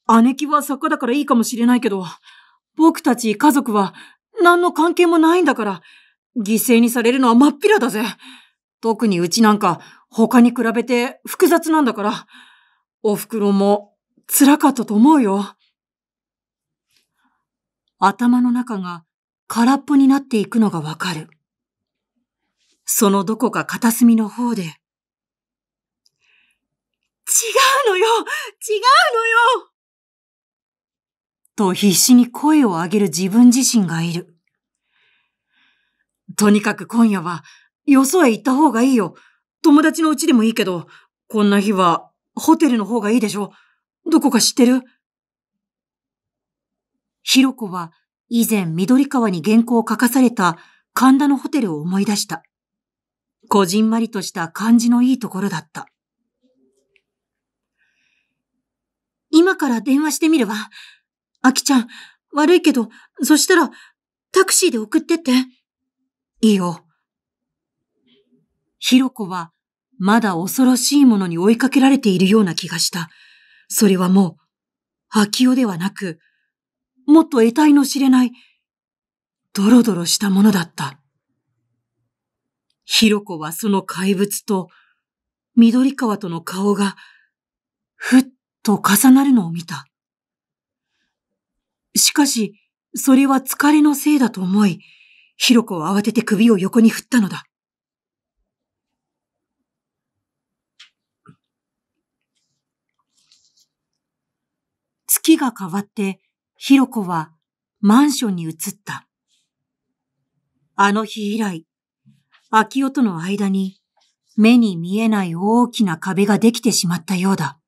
姉貴は作家だからいいかもしれないけど、僕たち家族は何の関係もないんだから、犠牲にされるのはまっぴらだぜ。特にうちなんか他に比べて複雑なんだから、お袋も辛かったと思うよ。頭の中が空っぽになっていくのがわかる。そのどこか片隅の方で、違うのよ違うのよと必死に声を上げる自分自身がいる。とにかく今夜は、よそへ行った方がいいよ。友達のうちでもいいけど、こんな日は、ホテルの方がいいでしょ。どこか知ってるひろこは、以前緑川に原稿を書かされた神田のホテルを思い出した。こじんまりとした感じのいいところだった。今から電話してみるわ。あきちゃん、悪いけど、そしたら、タクシーで送ってって。いいよ。ひろこは、まだ恐ろしいものに追いかけられているような気がした。それはもう、秋代ではなく、もっと得体の知れない、ドロドロしたものだった。ヒロコはその怪物と、緑川との顔が、ふっと重なるのを見た。しかし、それは疲れのせいだと思い、ひろこは慌てて首を横に振ったのだ。月が変わって、ひろこはマンションに移った。あの日以来、秋夫との間に目に見えない大きな壁ができてしまったようだ。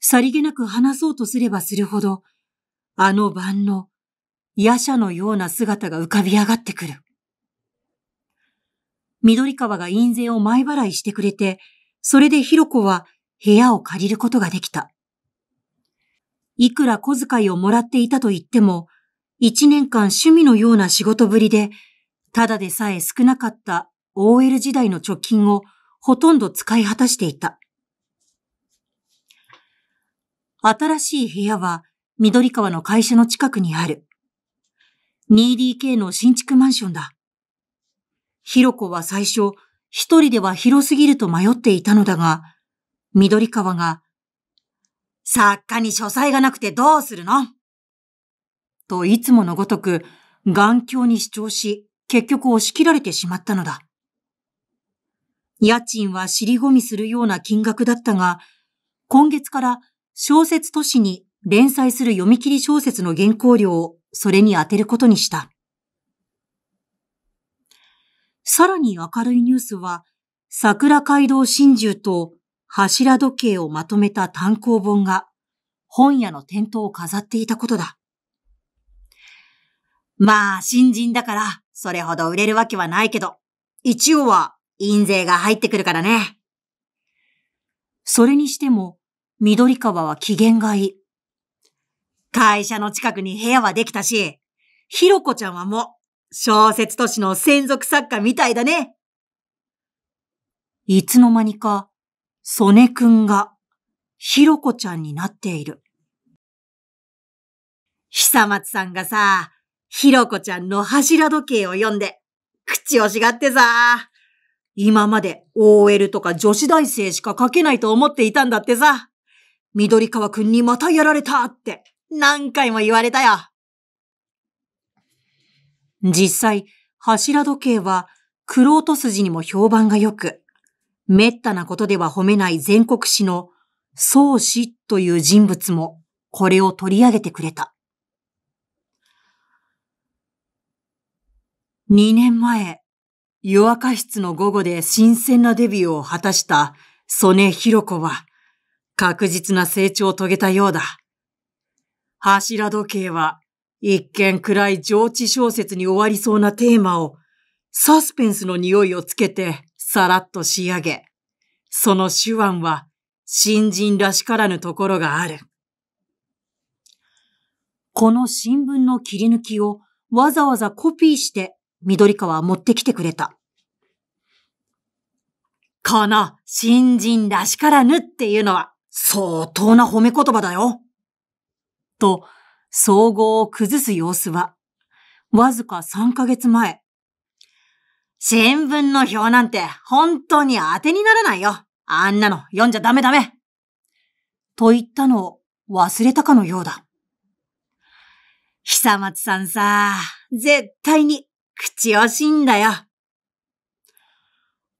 さりげなく話そうとすればするほど、あの晩の夜叉のような姿が浮かび上がってくる。緑川が印税を前払いしてくれて、それでひろこは部屋を借りることができた。いくら小遣いをもらっていたと言っても、一年間趣味のような仕事ぶりで、ただでさえ少なかった OL 時代の貯金をほとんど使い果たしていた。新しい部屋は緑川の会社の近くにある。2DK の新築マンションだ。ひろこは最初、一人では広すぎると迷っていたのだが、緑川が、作家に書斎がなくてどうするのといつものごとく、眼鏡に主張し、結局押し切られてしまったのだ。家賃は尻込みするような金額だったが、今月から小説都市に連載する読み切り小説の原稿料をそれに当てることにした。さらに明るいニュースは、桜街道真珠と柱時計をまとめた単行本が本屋の店頭を飾っていたことだ。まあ、新人だから、それほど売れるわけはないけど、一応は印税が入ってくるからね。それにしても、緑川は機嫌がいい。会社の近くに部屋はできたし、ひろこちゃんはもう、小説都市の専属作家みたいだね。いつの間にか、曽根くんが、ひろこちゃんになっている。久松さんがさ、ひろこちゃんの柱時計を読んで、口をしがってさ、今まで OL とか女子大生しか書けないと思っていたんだってさ、緑川くんにまたやられたって。何回も言われたよ。実際、柱時計は、クロート筋にも評判が良く、滅多なことでは褒めない全国史の宗氏という人物もこれを取り上げてくれた。2年前、夜明か室の午後で新鮮なデビューを果たした曽根博子は確実な成長を遂げたようだ。柱時計は、一見暗い上智小説に終わりそうなテーマを、サスペンスの匂いをつけて、さらっと仕上げ、その手腕は、新人らしからぬところがある。この新聞の切り抜きをわざわざコピーして緑川は持ってきてくれた。この新人らしからぬっていうのは相当な褒め言葉だよ。と、総合を崩す様子は、わずか3ヶ月前。新聞の表なんて本当に当てにならないよ。あんなの読んじゃダメダメ。と言ったのを忘れたかのようだ。久松さんさ、絶対に口惜しいんだよ。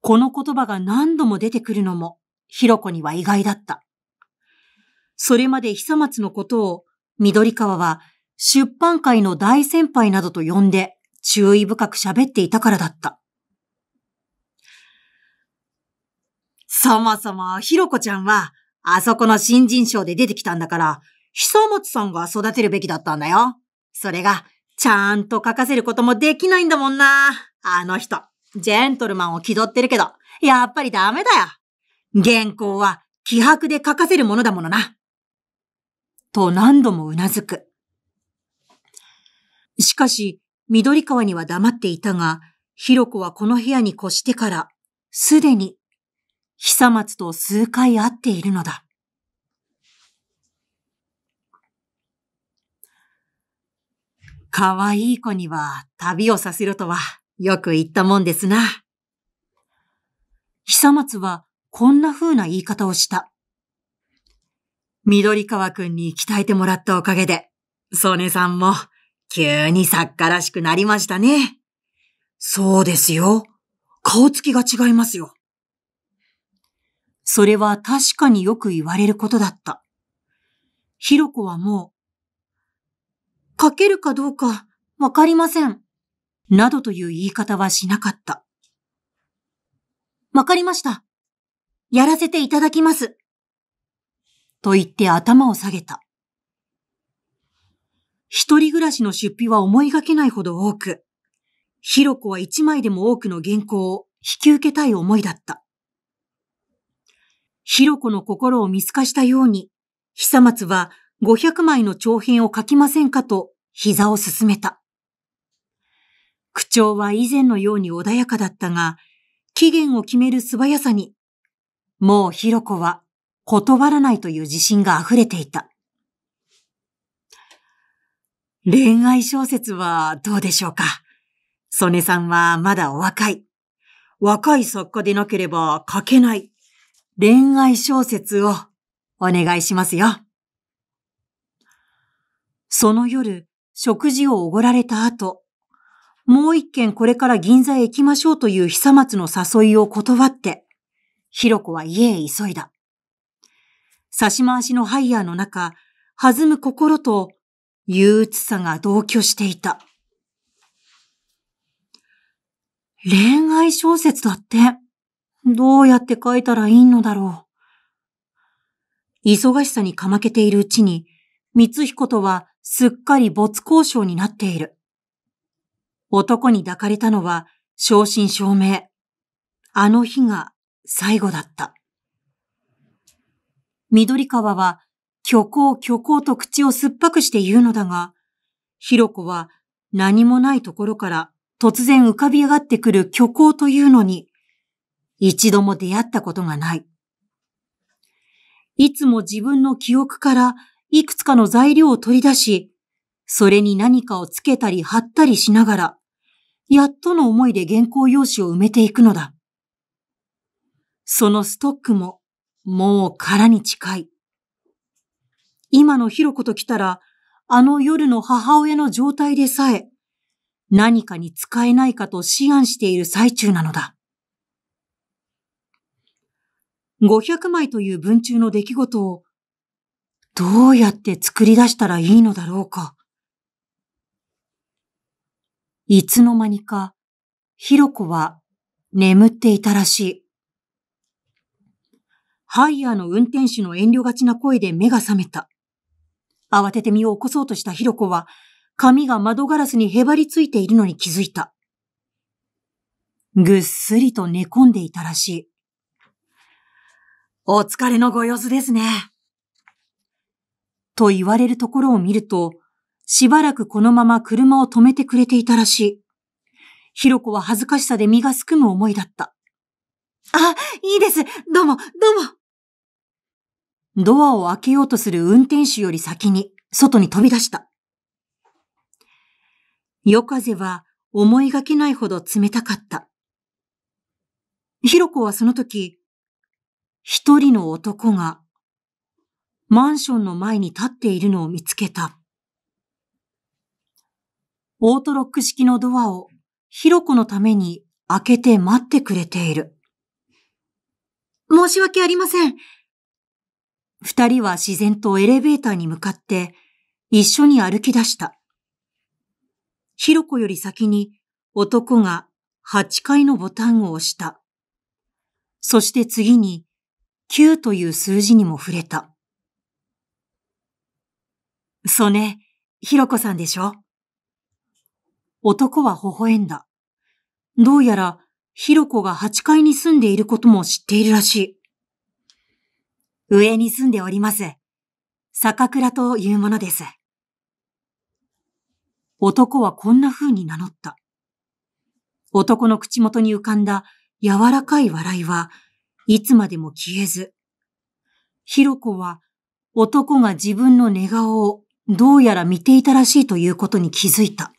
この言葉が何度も出てくるのも、ひろこには意外だった。それまで久松のことを緑川は出版界の大先輩などと呼んで注意深く喋っていたからだった。そもそも、ひろこちゃんは、あそこの新人賞で出てきたんだから、久松さんが育てるべきだったんだよ。それが、ちゃんと書かせることもできないんだもんな。あの人、ジェントルマンを気取ってるけど、やっぱりダメだよ。原稿は気迫で書かせるものだものな。と何度もうなずく。しかし、緑川には黙っていたが、ひろこはこの部屋に越してから、すでに、久松と数回会っているのだ。可愛い子には旅をさせろとはよく言ったもんですな。久松はこんな風な言い方をした。緑川くんに鍛えてもらったおかげで、曽根さんも急に作家らしくなりましたね。そうですよ。顔つきが違いますよ。それは確かによく言われることだった。ひろこはもう、書けるかどうかわかりません。などという言い方はしなかった。わかりました。やらせていただきます。と言って頭を下げた。一人暮らしの出費は思いがけないほど多く、ひろこは一枚でも多くの原稿を引き受けたい思いだった。ひろこの心を見透かしたように、久松は500枚の長編を書きませんかと膝を進めた。口調は以前のように穏やかだったが、期限を決める素早さに、もうひろこは断らないという自信が溢れていた。恋愛小説はどうでしょうか曽根さんはまだお若い。若い作家でなければ書けない恋愛小説をお願いしますよ。その夜、食事をおごられた後、もう一軒これから銀座へ行きましょうという久松の誘いを断って、ひろこは家へ急いだ。差し回しのハイヤーの中、弾む心と憂鬱さが同居していた。恋愛小説だって、どうやって書いたらいいのだろう。忙しさにかまけているうちに、光彦とはすっかり没交渉になっている。男に抱かれたのは正真正銘。あの日が最後だった。緑川は、虚構虚構と口を酸っぱくして言うのだが、ひろこは何もないところから突然浮かび上がってくる虚構というのに、一度も出会ったことがない。いつも自分の記憶からいくつかの材料を取り出し、それに何かをつけたり貼ったりしながら、やっとの思いで原稿用紙を埋めていくのだ。そのストックももう空に近い。今のひろこと来たら、あの夜の母親の状態でさえ、何かに使えないかと思案している最中なのだ。五百枚という文中の出来事を、どうやって作り出したらいいのだろうか。いつの間にか、ひろこは眠っていたらしい。ハイヤーの運転手の遠慮がちな声で目が覚めた。慌てて身を起こそうとしたヒロコは、髪が窓ガラスにへばりついているのに気づいた。ぐっすりと寝込んでいたらしい。お疲れのご様子ですね。と言われるところを見ると、しばらくこのまま車を止めてくれていたらしい。ヒロコは恥ずかしさで身がすくむ思いだった。あ、いいです。どうも、どうも。ドアを開けようとする運転手より先に外に飛び出した。夜風は思いがけないほど冷たかった。ひろこはその時、一人の男がマンションの前に立っているのを見つけた。オートロック式のドアをひろこのために開けて待ってくれている。申し訳ありません。二人は自然とエレベーターに向かって一緒に歩き出した。ひろこより先に男が八階のボタンを押した。そして次に九という数字にも触れた。そね、ひろこさんでしょ男は微笑んだ。どうやらひろこが八階に住んでいることも知っているらしい。上に住んでおります。坂倉というものです。男はこんな風に名乗った。男の口元に浮かんだ柔らかい笑いはいつまでも消えず、ひろこは男が自分の寝顔をどうやら見ていたらしいということに気づいた。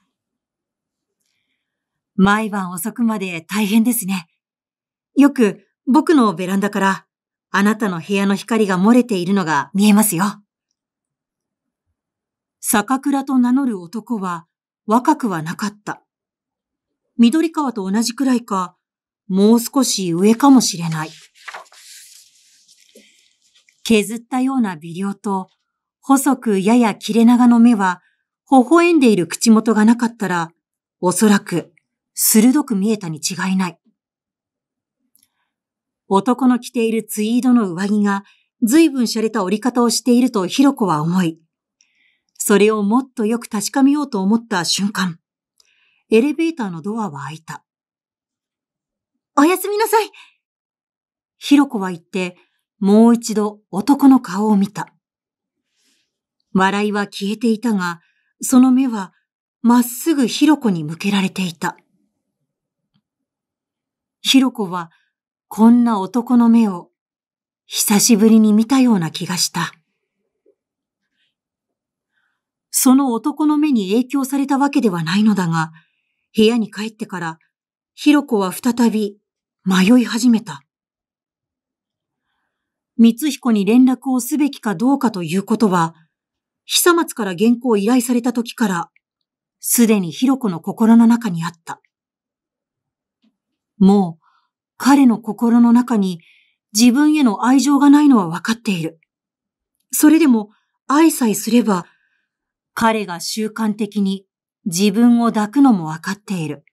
毎晩遅くまで大変ですね。よく僕のベランダからあなたの部屋の光が漏れているのが見えますよ。坂倉と名乗る男は若くはなかった。緑川と同じくらいか、もう少し上かもしれない。削ったような微量と、細くやや切れ長の目は、微笑んでいる口元がなかったら、おそらく、鋭く見えたに違いない。男の着ているツイードの上着が随分洒落た折り方をしているとヒロコは思い、それをもっとよく確かめようと思った瞬間、エレベーターのドアは開いた。おやすみなさいヒロコは言って、もう一度男の顔を見た。笑いは消えていたが、その目はまっすぐヒロコに向けられていた。ヒロコはこんな男の目を久しぶりに見たような気がした。その男の目に影響されたわけではないのだが、部屋に帰ってから、ひろこは再び迷い始めた。光彦に連絡をすべきかどうかということは、久松から原稿を依頼された時から、すでにひろこの心の中にあった。もう、彼の心の中に自分への愛情がないのは分かっている。それでも愛さえすれば、彼が習慣的に自分を抱くのも分かっている。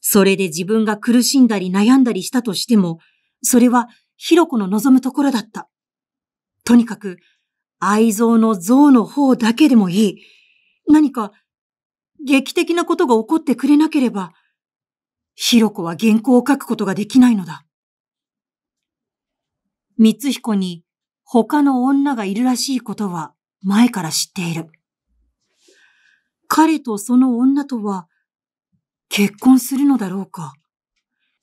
それで自分が苦しんだり悩んだりしたとしても、それはヒロコの望むところだった。とにかく、愛憎の像の方だけでもいい。何か劇的なことが起こってくれなければ、ヒロコは原稿を書くことができないのだ。光彦に他の女がいるらしいことは前から知っている。彼とその女とは結婚するのだろうか。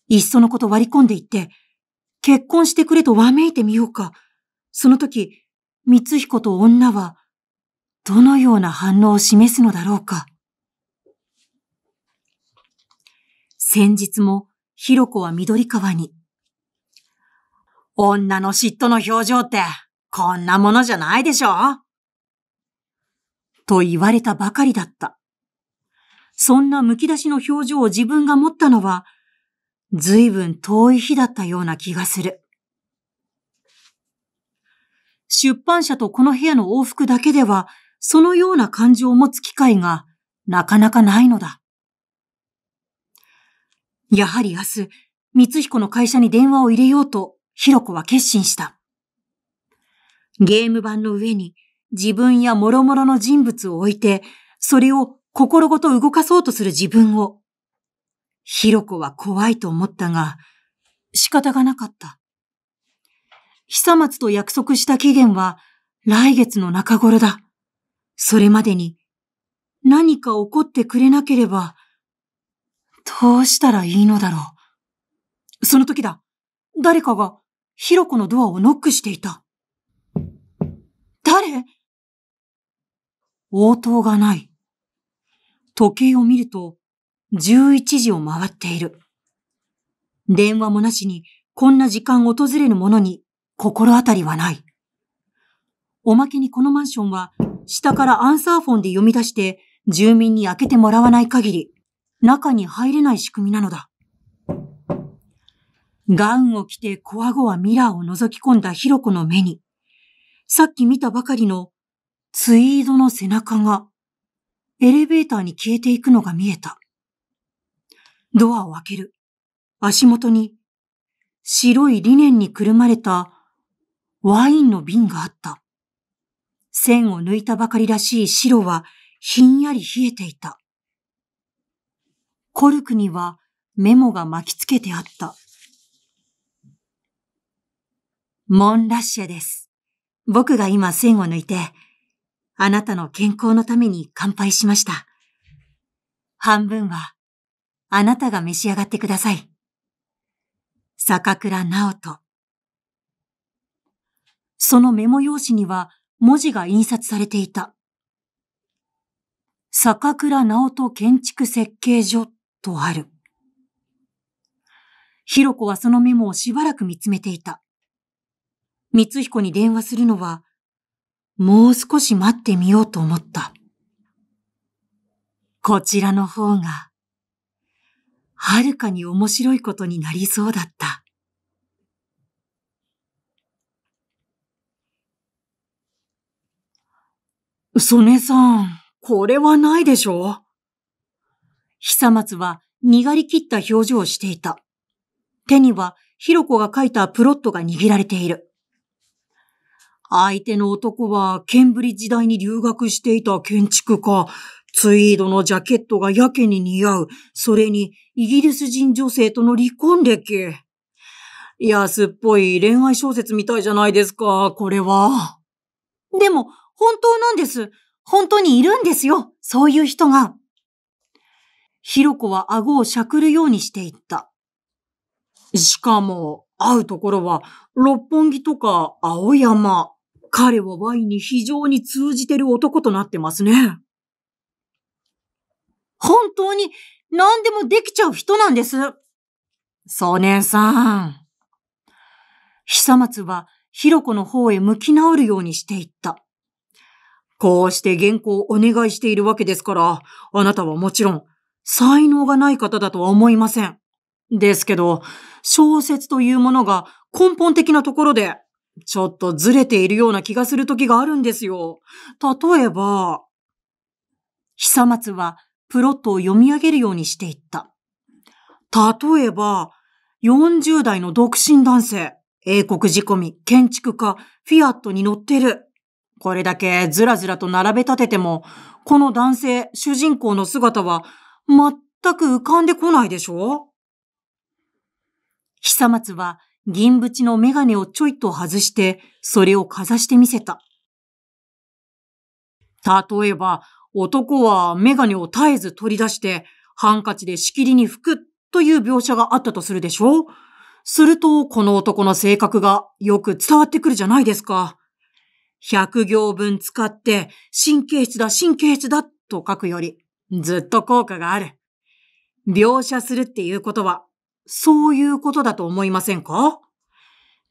いっそのこと割り込んでいって、結婚してくれとわめいてみようか。その時、光彦と女はどのような反応を示すのだろうか。先日も、ひろこは緑川に。女の嫉妬の表情って、こんなものじゃないでしょと言われたばかりだった。そんなむき出しの表情を自分が持ったのは、ずいぶん遠い日だったような気がする。出版社とこの部屋の往復だけでは、そのような感情を持つ機会がなかなかないのだ。やはり明日、光彦の会社に電話を入れようと、ひろ子は決心した。ゲーム版の上に自分や諸々の人物を置いて、それを心ごと動かそうとする自分を。ひろ子は怖いと思ったが、仕方がなかった。久松と約束した期限は来月の中頃だ。それまでに何か起こってくれなければ、どうしたらいいのだろう。その時だ。誰かが、ヒロコのドアをノックしていた。誰応答がない。時計を見ると、11時を回っている。電話もなしに、こんな時間訪れるものに心当たりはない。おまけにこのマンションは、下からアンサーフォンで読み出して、住民に開けてもらわない限り、中に入れない仕組みなのだ。ガウンを着てこわごわミラーを覗き込んだヒロコの目に、さっき見たばかりのツイードの背中がエレベーターに消えていくのが見えた。ドアを開ける。足元に白いリネンにくるまれたワインの瓶があった。線を抜いたばかりらしい白はひんやり冷えていた。コルクにはメモが巻きつけてあった。モンラッシェです。僕が今線を抜いて、あなたの健康のために乾杯しました。半分は、あなたが召し上がってください。坂倉直人。そのメモ用紙には文字が印刷されていた。坂倉直人建築設計所とある。ひろこはそのメモをしばらく見つめていた。光彦に電話するのは、もう少し待ってみようと思った。こちらの方が、はるかに面白いことになりそうだった。曽根さん、これはないでしょ久松はにがりきった表情をしていた。手にはひろこが書いたプロットが握られている。相手の男はケンブリッジ大に留学していた建築家。ツイードのジャケットがやけに似合う。それにイギリス人女性との離婚歴。安っぽい恋愛小説みたいじゃないですか、これは。でも、本当なんです。本当にいるんですよ。そういう人が。ひろこは顎をしゃくるようにしていった。しかも、会うところは、六本木とか青山。彼はワインに非常に通じてる男となってますね。本当に何でもできちゃう人なんです。ソネさん。久松はひろこの方へ向き直るようにしていった。こうして原稿をお願いしているわけですから、あなたはもちろん才能がない方だとは思いません。ですけど、小説というものが根本的なところで、ちょっとずれているような気がする時があるんですよ。例えば、久松はプロットを読み上げるようにしていった。例えば、40代の独身男性、英国仕込み、建築家、フィアットに乗ってる。これだけずらずらと並べ立てても、この男性、主人公の姿は全く浮かんでこないでしょ久松は銀縁のメガネをちょいと外して、それをかざしてみせた。例えば、男はメガネを絶えず取り出して、ハンカチでしきりに拭くという描写があったとするでしょすると、この男の性格がよく伝わってくるじゃないですか。100行分使って、神経質だ、神経質だと書くより、ずっと効果がある。描写するっていうことは、そういうことだと思いませんか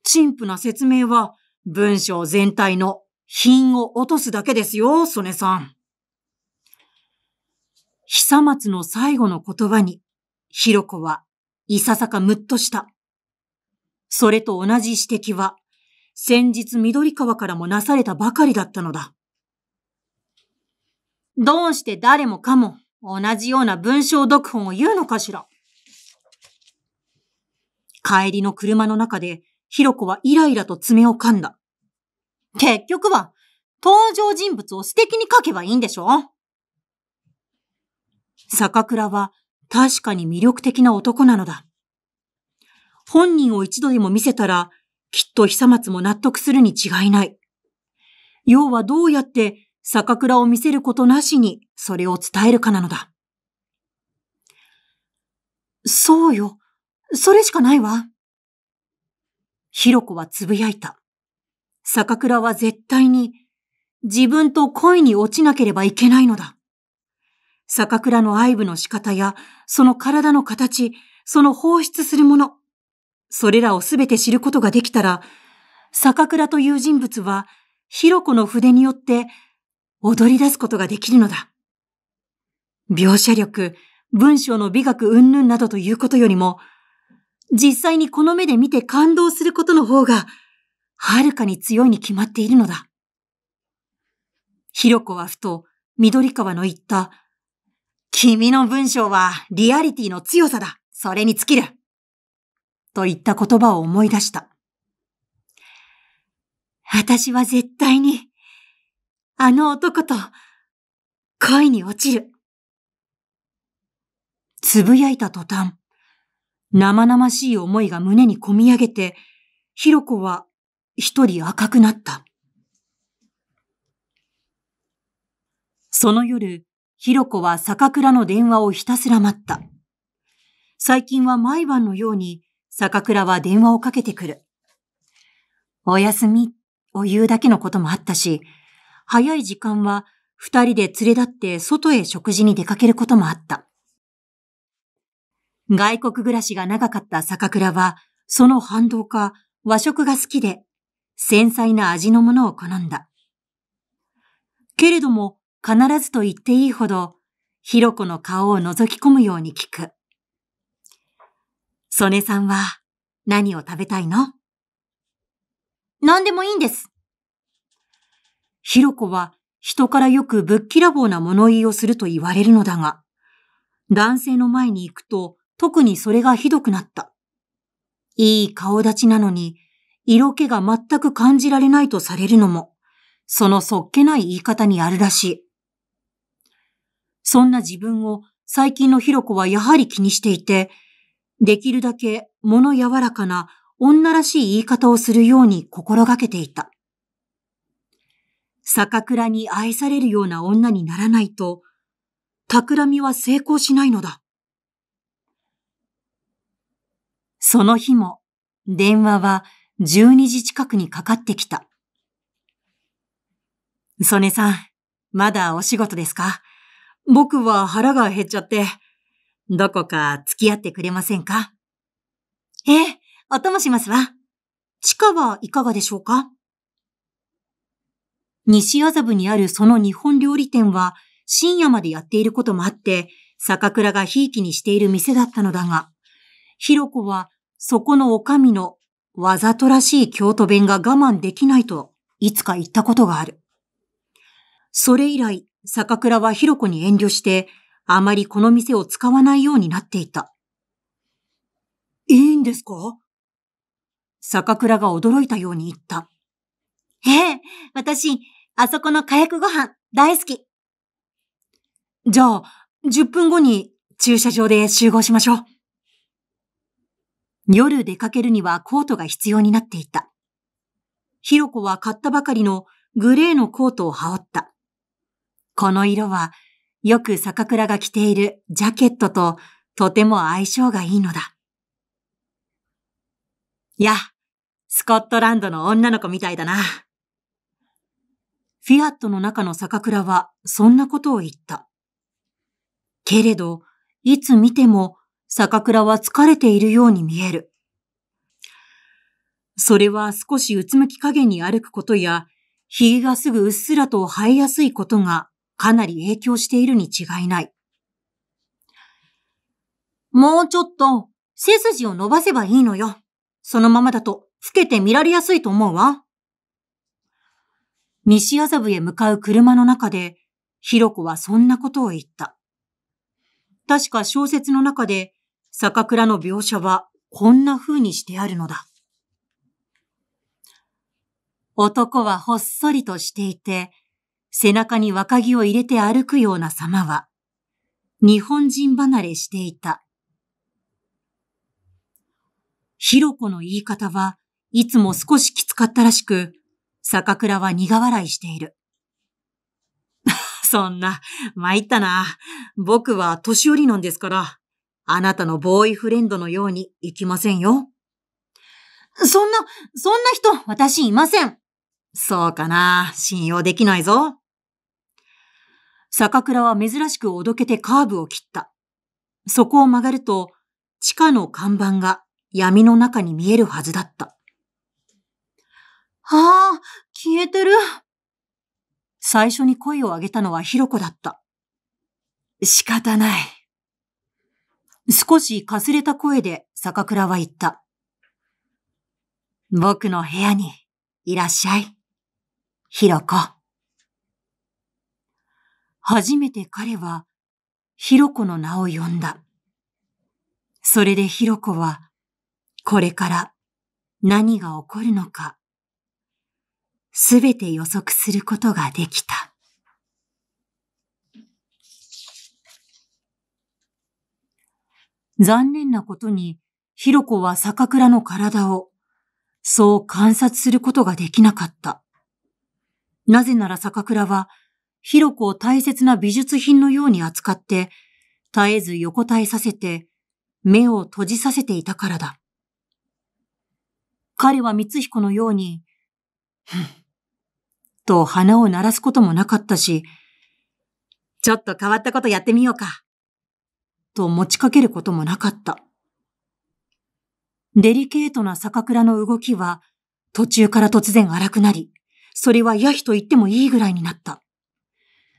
陳腐な説明は、文章全体の品を落とすだけですよ、曽根さん。久松の最後の言葉に、ひろこはいささかムッとした。それと同じ指摘は、先日緑川からもなされたばかりだったのだ。どうして誰もかも同じような文章読本を言うのかしら帰りの車の中で、ひろこはイライラと爪を噛んだ。結局は、登場人物を素敵に書けばいいんでしょ坂倉は確かに魅力的な男なのだ。本人を一度でも見せたら、きっと久松も納得するに違いない。要はどうやって坂倉を見せることなしにそれを伝えるかなのだ。そうよ。それしかないわ。ひろこはつぶやいた。坂倉は絶対に自分と恋に落ちなければいけないのだ。坂倉の愛部の仕方や、その体の形、その放出するもの、それらをすべて知ることができたら、坂倉という人物は、ひろこの筆によって踊り出すことができるのだ。描写力、文章の美学云々などということよりも、実際にこの目で見て感動することの方が、はるかに強いに決まっているのだ。ひろこはふと、緑川の言った、君の文章はリアリティの強さだ。それに尽きる。と言った言葉を思い出した。私は絶対にあの男と恋に落ちる。つぶやいた途端、生々しい思いが胸にこみ上げて、ひろこは一人赤くなった。その夜、ひろこは坂倉の電話をひたすら待った。最近は毎晩のように坂倉は電話をかけてくる。おやすみを言うだけのこともあったし、早い時間は二人で連れ立って外へ食事に出かけることもあった。外国暮らしが長かった坂倉は、その反動か和食が好きで、繊細な味のものを好んだ。けれども、必ずと言っていいほど、ひろ子の顔を覗き込むように聞く。曽根さんは何を食べたいの何でもいいんです。ひろこは人からよくぶっきらぼうな物言いをすると言われるのだが、男性の前に行くと特にそれがひどくなった。いい顔立ちなのに、色気が全く感じられないとされるのも、そのそっけない言い方にあるらしい。そんな自分を最近のひろこはやはり気にしていて、できるだけ物柔らかな女らしい言い方をするように心がけていた。酒倉に愛されるような女にならないと、企みは成功しないのだ。その日も、電話は12時近くにかかってきた。曽根さん、まだお仕事ですか僕は腹が減っちゃって、どこか付き合ってくれませんかええ、お供しますわ。地下はいかがでしょうか西麻布にあるその日本料理店は深夜までやっていることもあって、坂倉がひいきにしている店だったのだが、ひろこはそこの女将のわざとらしい京都弁が我慢できないといつか言ったことがある。それ以来、坂倉はひろこに遠慮して、あまりこの店を使わないようになっていた。いいんですか坂倉が驚いたように言った。ええ、私、あそこの火薬ご飯大好き。じゃあ、10分後に駐車場で集合しましょう。夜出かけるにはコートが必要になっていた。ひろこは買ったばかりのグレーのコートを羽織った。この色はよく坂倉が着ているジャケットととても相性がいいのだ。いや、スコットランドの女の子みたいだな。フィアットの中の坂倉はそんなことを言った。けれど、いつ見ても坂倉は疲れているように見える。それは少しうつむき加減に歩くことや、髭がすぐうっすらと生えやすいことがかなり影響しているに違いない。もうちょっと背筋を伸ばせばいいのよ。そのままだと老けて見られやすいと思うわ。西麻布へ向かう車の中で、ひろこはそんなことを言った。確か小説の中で、坂倉の描写はこんな風にしてあるのだ。男はほっそりとしていて、背中に若木を入れて歩くような様は、日本人離れしていた。ひろこの言い方はいつも少しきつかったらしく、坂倉は苦笑いしている。そんな、参ったな。僕は年寄りなんですから、あなたのボーイフレンドのように行きませんよ。そんな、そんな人、私いません。そうかな。信用できないぞ。坂倉は珍しくおどけてカーブを切った。そこを曲がると、地下の看板が闇の中に見えるはずだった。ああ、消えてる。最初に声を上げたのはひろこだった。仕方ない。少しかすれた声で坂倉は言った。僕の部屋にいらっしゃい。ひろこ。初めて彼はひろこの名を呼んだ。それでひろこはこれから何が起こるのかすべて予測することができた。残念なことに、ひろこは坂倉の体を、そう観察することができなかった。なぜなら坂倉は、ひろこを大切な美術品のように扱って、絶えず横たえさせて、目を閉じさせていたからだ。彼は光彦のように、と鼻を鳴らすこともなかったし、ちょっと変わったことやってみようか。と持ちかけることもなかった。デリケートな酒蔵の動きは途中から突然荒くなり、それはやひと言ってもいいぐらいになった。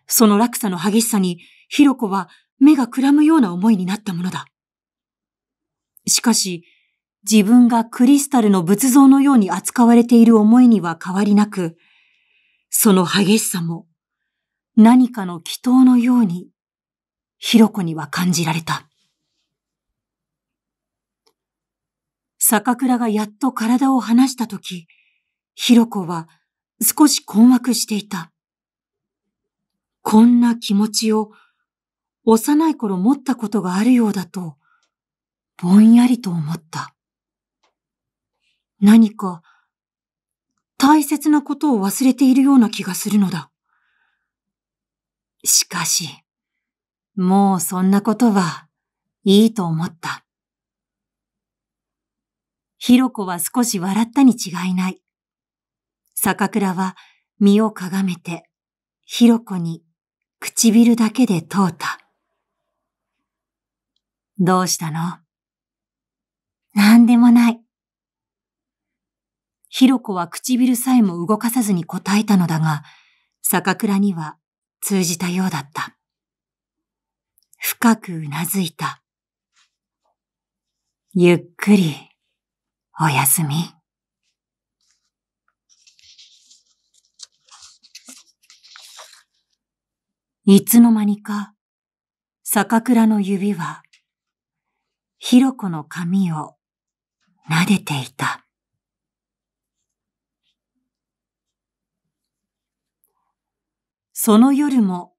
その落差の激しさに、ひろこは目がくらむような思いになったものだ。しかし、自分がクリスタルの仏像のように扱われている思いには変わりなく、その激しさも、何かの祈祷のように、ひろこには感じられた。坂倉がやっと体を離したとき、ひろこは少し困惑していた。こんな気持ちを幼い頃持ったことがあるようだと、ぼんやりと思った。何か大切なことを忘れているような気がするのだ。しかし、もうそんなことはいいと思った。ひろこは少し笑ったに違いない。坂倉は身をかがめて、ひろこに唇だけで問うた。どうしたのなんでもない。ひろこは唇さえも動かさずに答えたのだが、坂倉には通じたようだった。深くうなずいた。ゆっくり、おやすみ。いつの間にか、坂倉の指は、ひろこの髪を撫でていた。その夜も、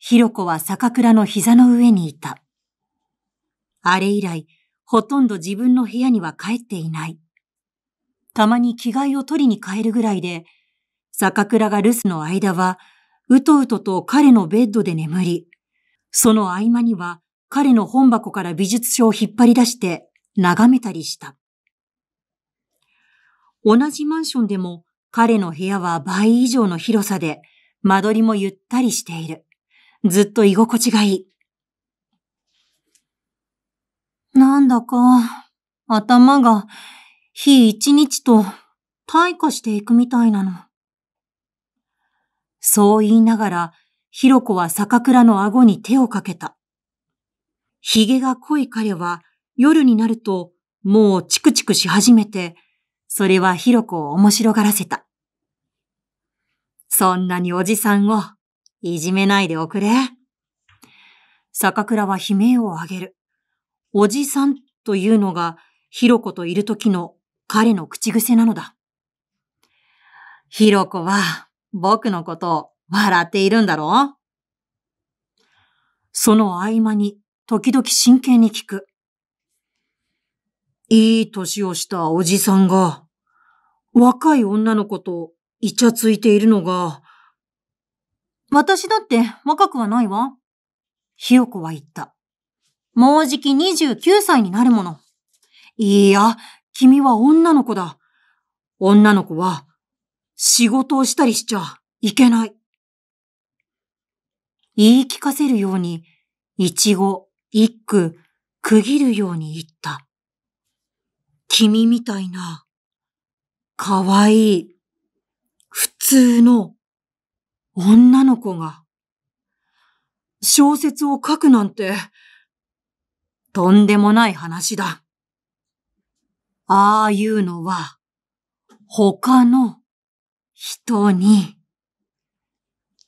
ひろこは坂倉の膝の上にいた。あれ以来、ほとんど自分の部屋には帰っていない。たまに着替えを取りに帰るぐらいで、坂倉が留守の間は、うとうとと彼のベッドで眠り、その合間には彼の本箱から美術書を引っ張り出して眺めたりした。同じマンションでも彼の部屋は倍以上の広さで、間取りもゆったりしている。ずっと居心地がいい。なんだか、頭が日一日と退化していくみたいなの。そう言いながら、ひろこは坂倉の顎に手をかけた。髭が濃い彼は夜になるともうチクチクし始めて、それはひろこを面白がらせた。そんなにおじさんをいじめないでおくれ。坂倉は悲鳴を上げる。おじさんというのが、ひろこといる時の彼の口癖なのだ。ひろこは僕のことを笑っているんだろうその合間に時々真剣に聞く。いい歳をしたおじさんが若い女の子とイチャついているのが。私だって若くはないわ。ひよこは言った。もうじき29歳になるもの。いや、君は女の子だ。女の子は仕事をしたりしちゃいけない。言い聞かせるように、い一語、一句、区切るように言った。君みたいな、可愛い通の女の子が小説を書くなんてとんでもない話だ。ああいうのは他の人に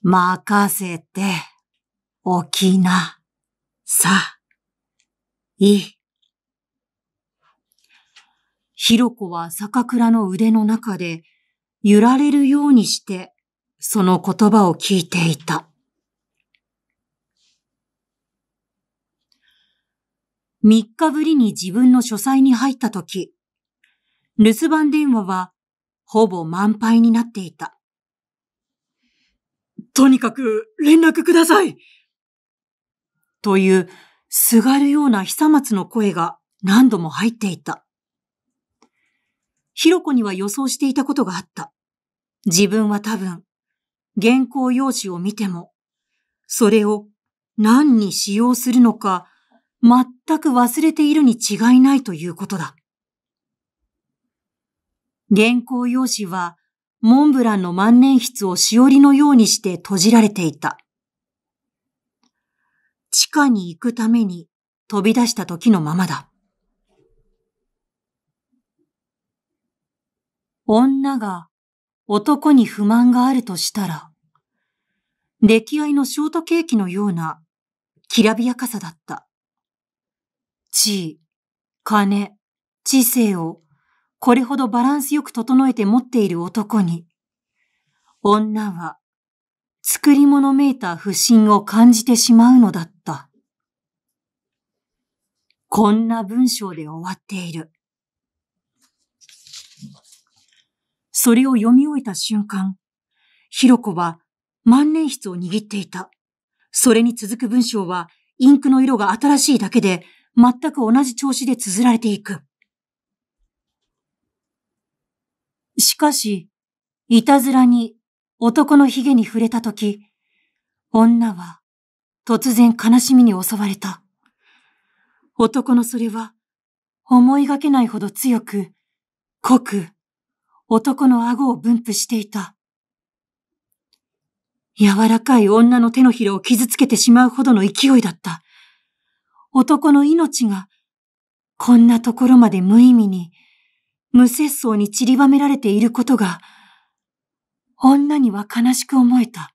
任せておきなさい。ひろこは酒倉の腕の中で揺られるようにして、その言葉を聞いていた。三日ぶりに自分の書斎に入った時、留守番電話はほぼ満杯になっていた。とにかく連絡くださいという、すがるような久松の声が何度も入っていた。ひろこには予想していたことがあった。自分は多分、原稿用紙を見ても、それを何に使用するのか全く忘れているに違いないということだ。原稿用紙はモンブランの万年筆をしおりのようにして閉じられていた。地下に行くために飛び出した時のままだ。女が男に不満があるとしたら、出来合いのショートケーキのような、きらびやかさだった。地位、金、知性を、これほどバランスよく整えて持っている男に、女は、作り物めいた不信を感じてしまうのだった。こんな文章で終わっている。それを読み終えた瞬間、ひろこは万年筆を握っていた。それに続く文章は、インクの色が新しいだけで、全く同じ調子で綴られていく。しかし、いたずらに男の髭に触れたとき、女は突然悲しみに襲われた。男のそれは思いがけないほど強く、濃く、男の顎を分布していた。柔らかい女の手のひらを傷つけてしまうほどの勢いだった。男の命が、こんなところまで無意味に、無節操に散りばめられていることが、女には悲しく思えた。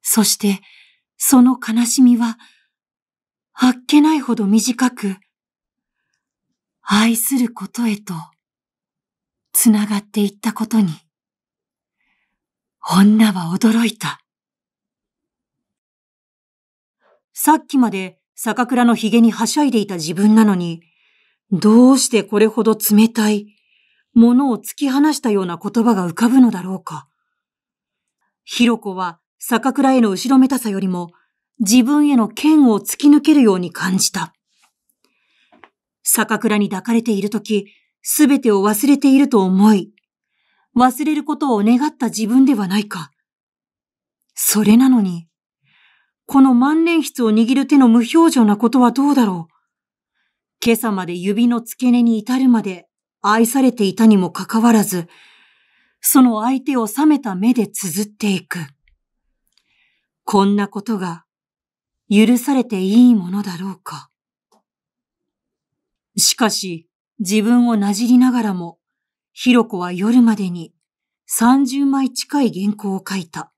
そして、その悲しみは、あっけないほど短く、愛することへと。つながっていったことに、女は驚いた。さっきまで坂倉の髭にはしゃいでいた自分なのに、どうしてこれほど冷たい、ものを突き放したような言葉が浮かぶのだろうか。ひろこは坂倉への後ろめたさよりも、自分への剣を突き抜けるように感じた。坂倉に抱かれているとき、すべてを忘れていると思い、忘れることを願った自分ではないか。それなのに、この万年筆を握る手の無表情なことはどうだろう。今朝まで指の付け根に至るまで愛されていたにもかかわらず、その相手を冷めた目で綴っていく。こんなことが許されていいものだろうか。しかし、自分をなじりながらも、ひろこは夜までに30枚近い原稿を書いた。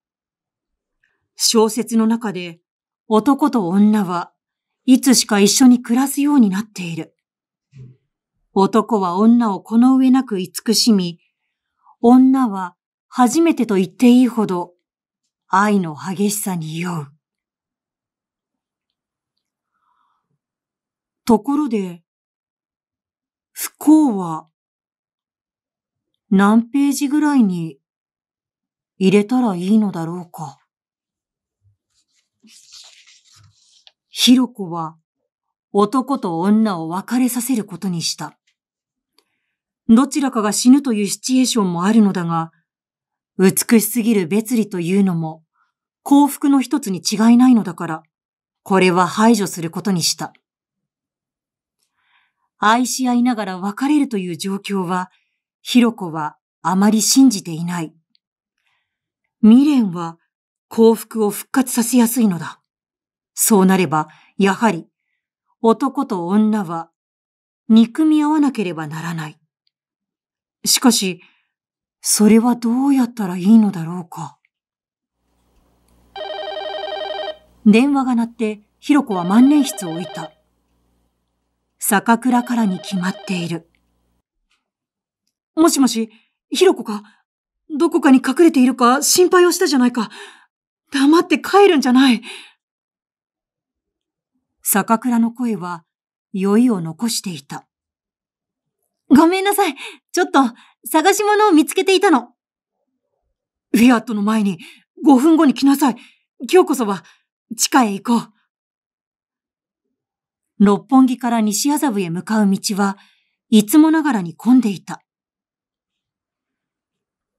小説の中で男と女はいつしか一緒に暮らすようになっている。男は女をこの上なく慈しみ、女は初めてと言っていいほど愛の激しさに酔う。ところで、不幸は何ページぐらいに入れたらいいのだろうか。ひろこは男と女を別れさせることにした。どちらかが死ぬというシチュエーションもあるのだが、美しすぎる別離というのも幸福の一つに違いないのだから、これは排除することにした。愛し合いながら別れるという状況は、ヒロコはあまり信じていない。未練は幸福を復活させやすいのだ。そうなれば、やはり、男と女は、憎み合わなければならない。しかし、それはどうやったらいいのだろうか。電話が鳴って、ヒロコは万年筆を置いた。坂倉からに決まっている。もしもし、ひろこかどこかに隠れているか心配をしたじゃないか。黙って帰るんじゃない。坂倉の声は、酔いを残していた。ごめんなさい。ちょっと、探し物を見つけていたの。ウィアットの前に、5分後に来なさい。今日こそは、地下へ行こう。六本木から西麻布へ向かう道はいつもながらに混んでいた。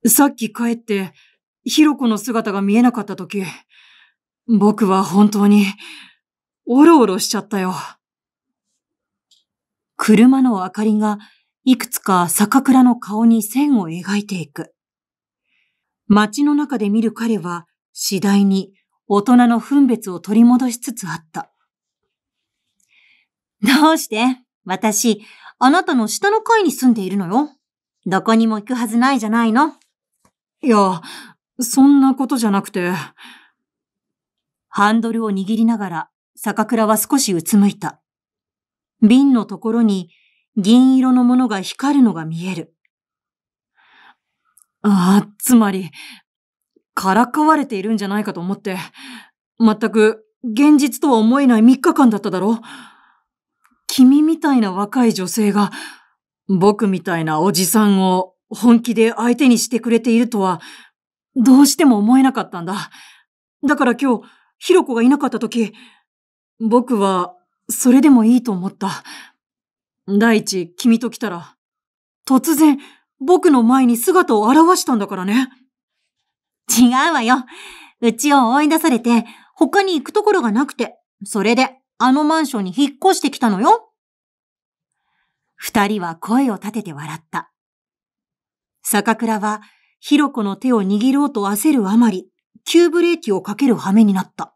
さっき帰って、ひろこの姿が見えなかった時、僕は本当に、おろおろしちゃったよ。車の明かりが、いくつか坂倉の顔に線を描いていく。街の中で見る彼は、次第に大人の分別を取り戻しつつあった。どうして私、あなたの下の階に住んでいるのよ。どこにも行くはずないじゃないの。いや、そんなことじゃなくて。ハンドルを握りながら、坂倉は少しうつむいた。瓶のところに銀色のものが光るのが見える。ああ、つまり、からかわれているんじゃないかと思って、全く現実とは思えない3日間だっただろう。君みたいな若い女性が、僕みたいなおじさんを本気で相手にしてくれているとは、どうしても思えなかったんだ。だから今日、ひろこがいなかった時、僕は、それでもいいと思った。第一、君と来たら、突然、僕の前に姿を現したんだからね。違うわよ。うちを追い出されて、他に行くところがなくて、それであのマンションに引っ越してきたのよ。二人は声を立てて笑った。坂倉は、ひろこの手を握ろうと焦るあまり、急ブレーキをかける羽目になった。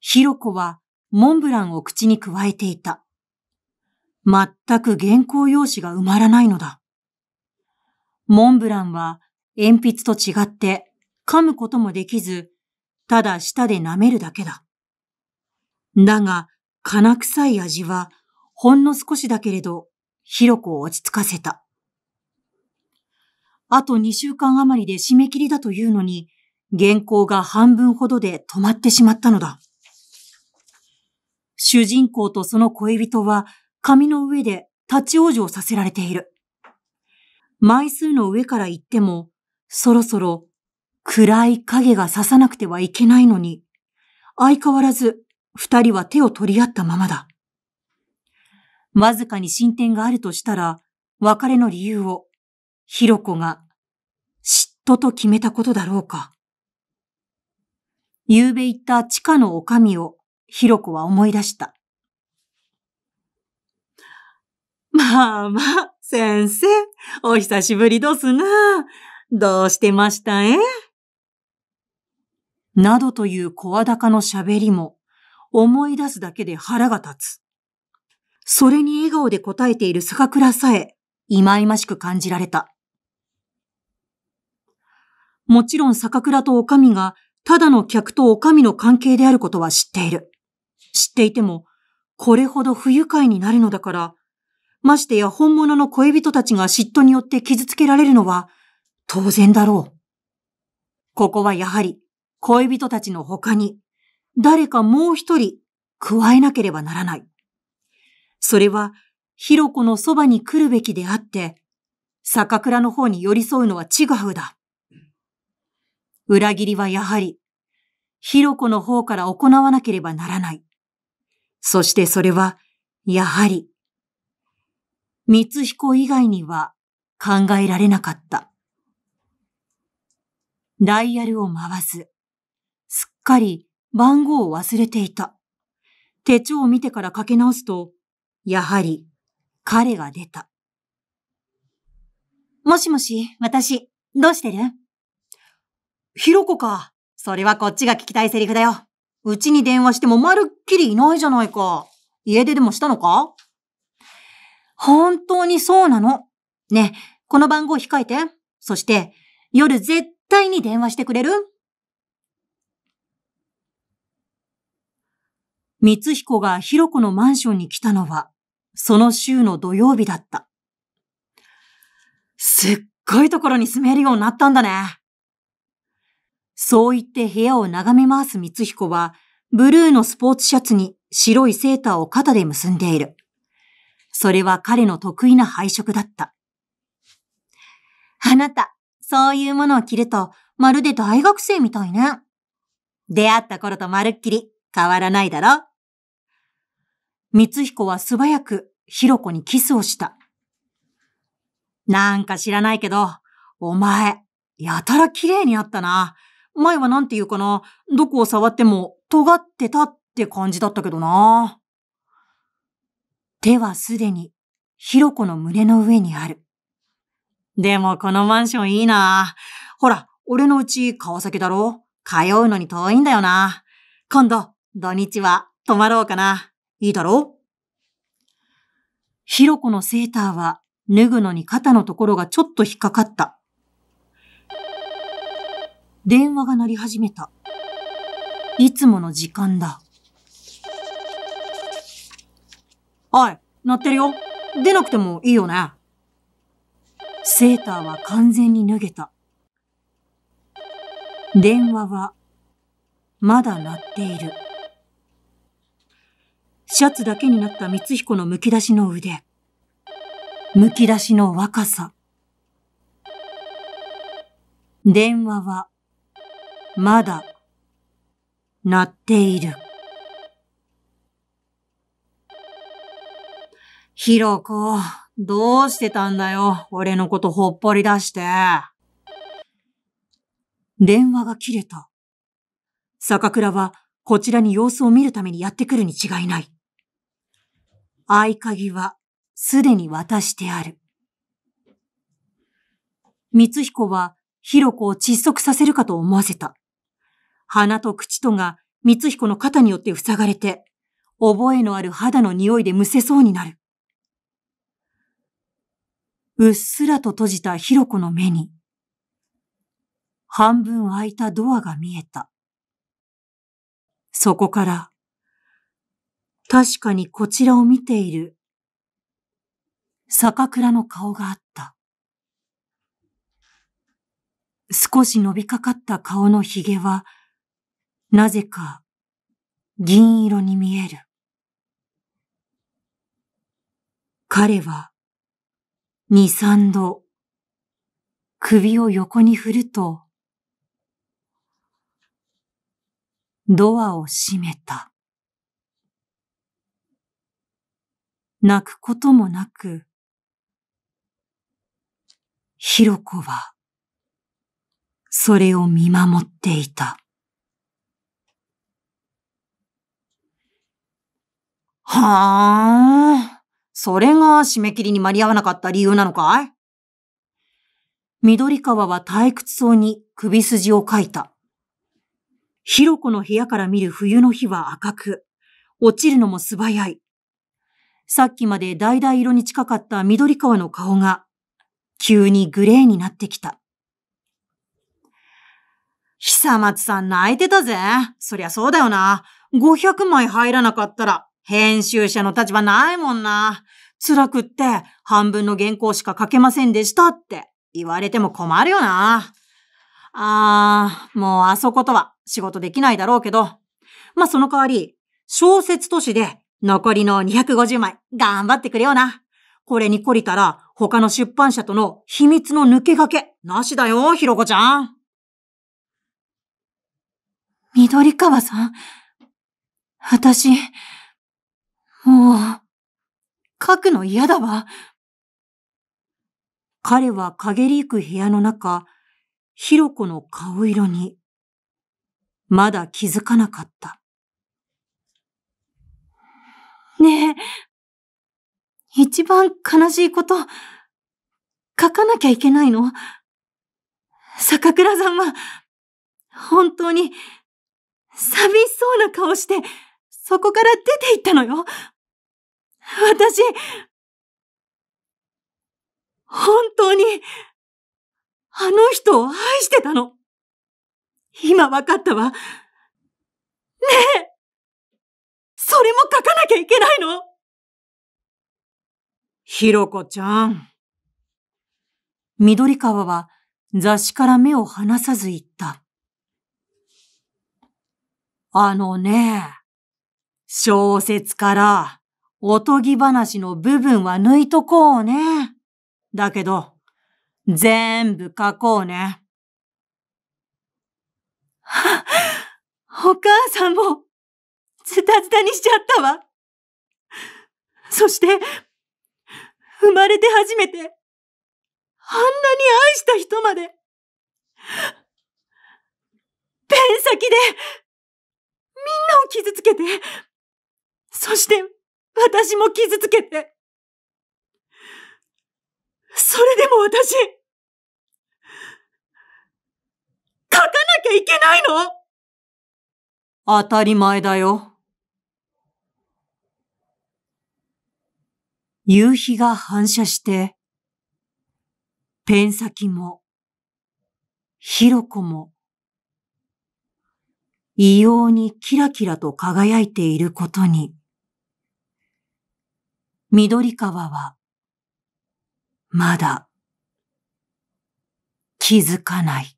ひろこは、モンブランを口に加えていた。全く原稿用紙が埋まらないのだ。モンブランは鉛筆と違って噛むこともできず、ただ舌で舐めるだけだ。だが、金臭い味は、ほんの少しだけれど、広く落ち着かせた。あと2週間余りで締め切りだというのに、原稿が半分ほどで止まってしまったのだ。主人公とその恋人は、紙の上で立ち往生させられている。枚数の上から言っても、そろそろ暗い影が刺さなくてはいけないのに、相変わらず二人は手を取り合ったままだ。わずかに進展があるとしたら、別れの理由を、ひろこが嫉妬と決めたことだろうか。夕べ行った地下の女将をひろこは思い出した。まあまあ、先生、お久しぶりどすな。どうしてましたえなどという声高の喋りも、思い出すだけで腹が立つ。それに笑顔で答えている坂倉さえ、忌々しく感じられた。もちろん坂倉とお将が、ただの客とお将の関係であることは知っている。知っていても、これほど不愉快になるのだから、ましてや本物の恋人たちが嫉妬によって傷つけられるのは当然だろう。ここはやはり恋人たちの他に、誰かもう一人加えなければならない。それは、ひろこのそばに来るべきであって、酒蔵の方に寄り添うのは違うだ。裏切りはやはり、ひろこの方から行わなければならない。そしてそれは、やはり、光彦以外には考えられなかった。ダイヤルを回す。かり番号を忘れていた。手帳を見てからかけ直すと、やはり彼が出た。もしもし、私、どうしてるひろこか。それはこっちが聞きたいセリフだよ。うちに電話してもまるっきりいないじゃないか。家出でもしたのか本当にそうなの。ね、この番号控えて。そして、夜絶対に電話してくれる光彦がひろ子のマンションに来たのは、その週の土曜日だった。すっごいところに住めるようになったんだね。そう言って部屋を眺め回す光彦は、ブルーのスポーツシャツに白いセーターを肩で結んでいる。それは彼の得意な配色だった。あなた、そういうものを着ると、まるで大学生みたいね。出会った頃とまるっきり変わらないだろ光彦は素早く、ひろこにキスをした。なんか知らないけど、お前、やたら綺麗にあったな。前はなんて言うかな、どこを触っても尖ってたって感じだったけどな。手はすでに、ひろこの胸の上にある。でもこのマンションいいな。ほら、俺のうち川崎だろ通うのに遠いんだよな。今度、土日は泊まろうかな。いいだろひろこのセーターは脱ぐのに肩のところがちょっと引っかかった。電話が鳴り始めた。いつもの時間だ。おい、鳴ってるよ。出なくてもいいよね。セーターは完全に脱げた。電話はまだ鳴っている。シャツだけになった光彦のむき出しの腕。むき出しの若さ。電話は、まだ、鳴っている。ひろこ、どうしてたんだよ。俺のことほっぽり出して。電話が切れた。坂倉は、こちらに様子を見るためにやってくるに違いない。合鍵はすでに渡してある。光彦は広子を窒息させるかと思わせた。鼻と口とが光彦の肩によって塞がれて、覚えのある肌の匂いでむせそうになる。うっすらと閉じた広子の目に、半分開いたドアが見えた。そこから、確かにこちらを見ている。坂倉の顔があった。少し伸びかかった顔の髭は、なぜか銀色に見える。彼は、二三度、首を横に振ると、ドアを閉めた。泣くこともなく、ひろこは、それを見守っていた。はあ、それが締め切りに間に合わなかった理由なのかい緑川は退屈そうに首筋をかいた。ひろこの部屋から見る冬の日は赤く、落ちるのも素早い。さっきまで橙色に近かった緑川の顔が、急にグレーになってきた。久松さん泣いてたぜ。そりゃそうだよな。500枚入らなかったら、編集者の立場ないもんな。辛くって、半分の原稿しか書けませんでしたって言われても困るよな。あー、もうあそことは仕事できないだろうけど。まあ、その代わり、小説都市で残りの250枚、頑張ってくれよな。これに懲りたら、他の出版社との秘密の抜け駆け、なしだよ、ひろこちゃん。緑川さん私、もう、書くの嫌だわ。彼は陰りゆく部屋の中、ひろこの顔色に、まだ気づかなかった。ねえ、一番悲しいこと、書かなきゃいけないの坂倉さんは、本当に、寂しそうな顔して、そこから出て行ったのよ。私、本当に、あの人を愛してたの。今分かったわ。ねえそれも書かなきゃいけないのひろこちゃん。緑川は雑誌から目を離さず言った。あのね、小説からおとぎ話の部分は抜いとこうね。だけど、全部書こうね。は、お母さんも、ズタズタにしちゃったわ。そして、生まれて初めて、あんなに愛した人まで、ペン先で、みんなを傷つけて、そして私も傷つけて、それでも私、書かなきゃいけないの当たり前だよ。夕日が反射して、ペン先も、ヒロコも、異様にキラキラと輝いていることに、緑川は、まだ、気づかない。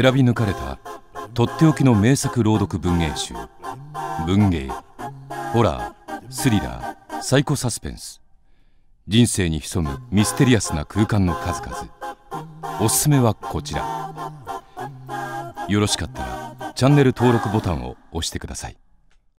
選び抜かれたとっておきの名作朗読文芸集文芸ホラースリラーサイコサスペンス人生に潜むミステリアスな空間の数々おすすめはこちらよろしかったらチャンネル登録ボタンを押してください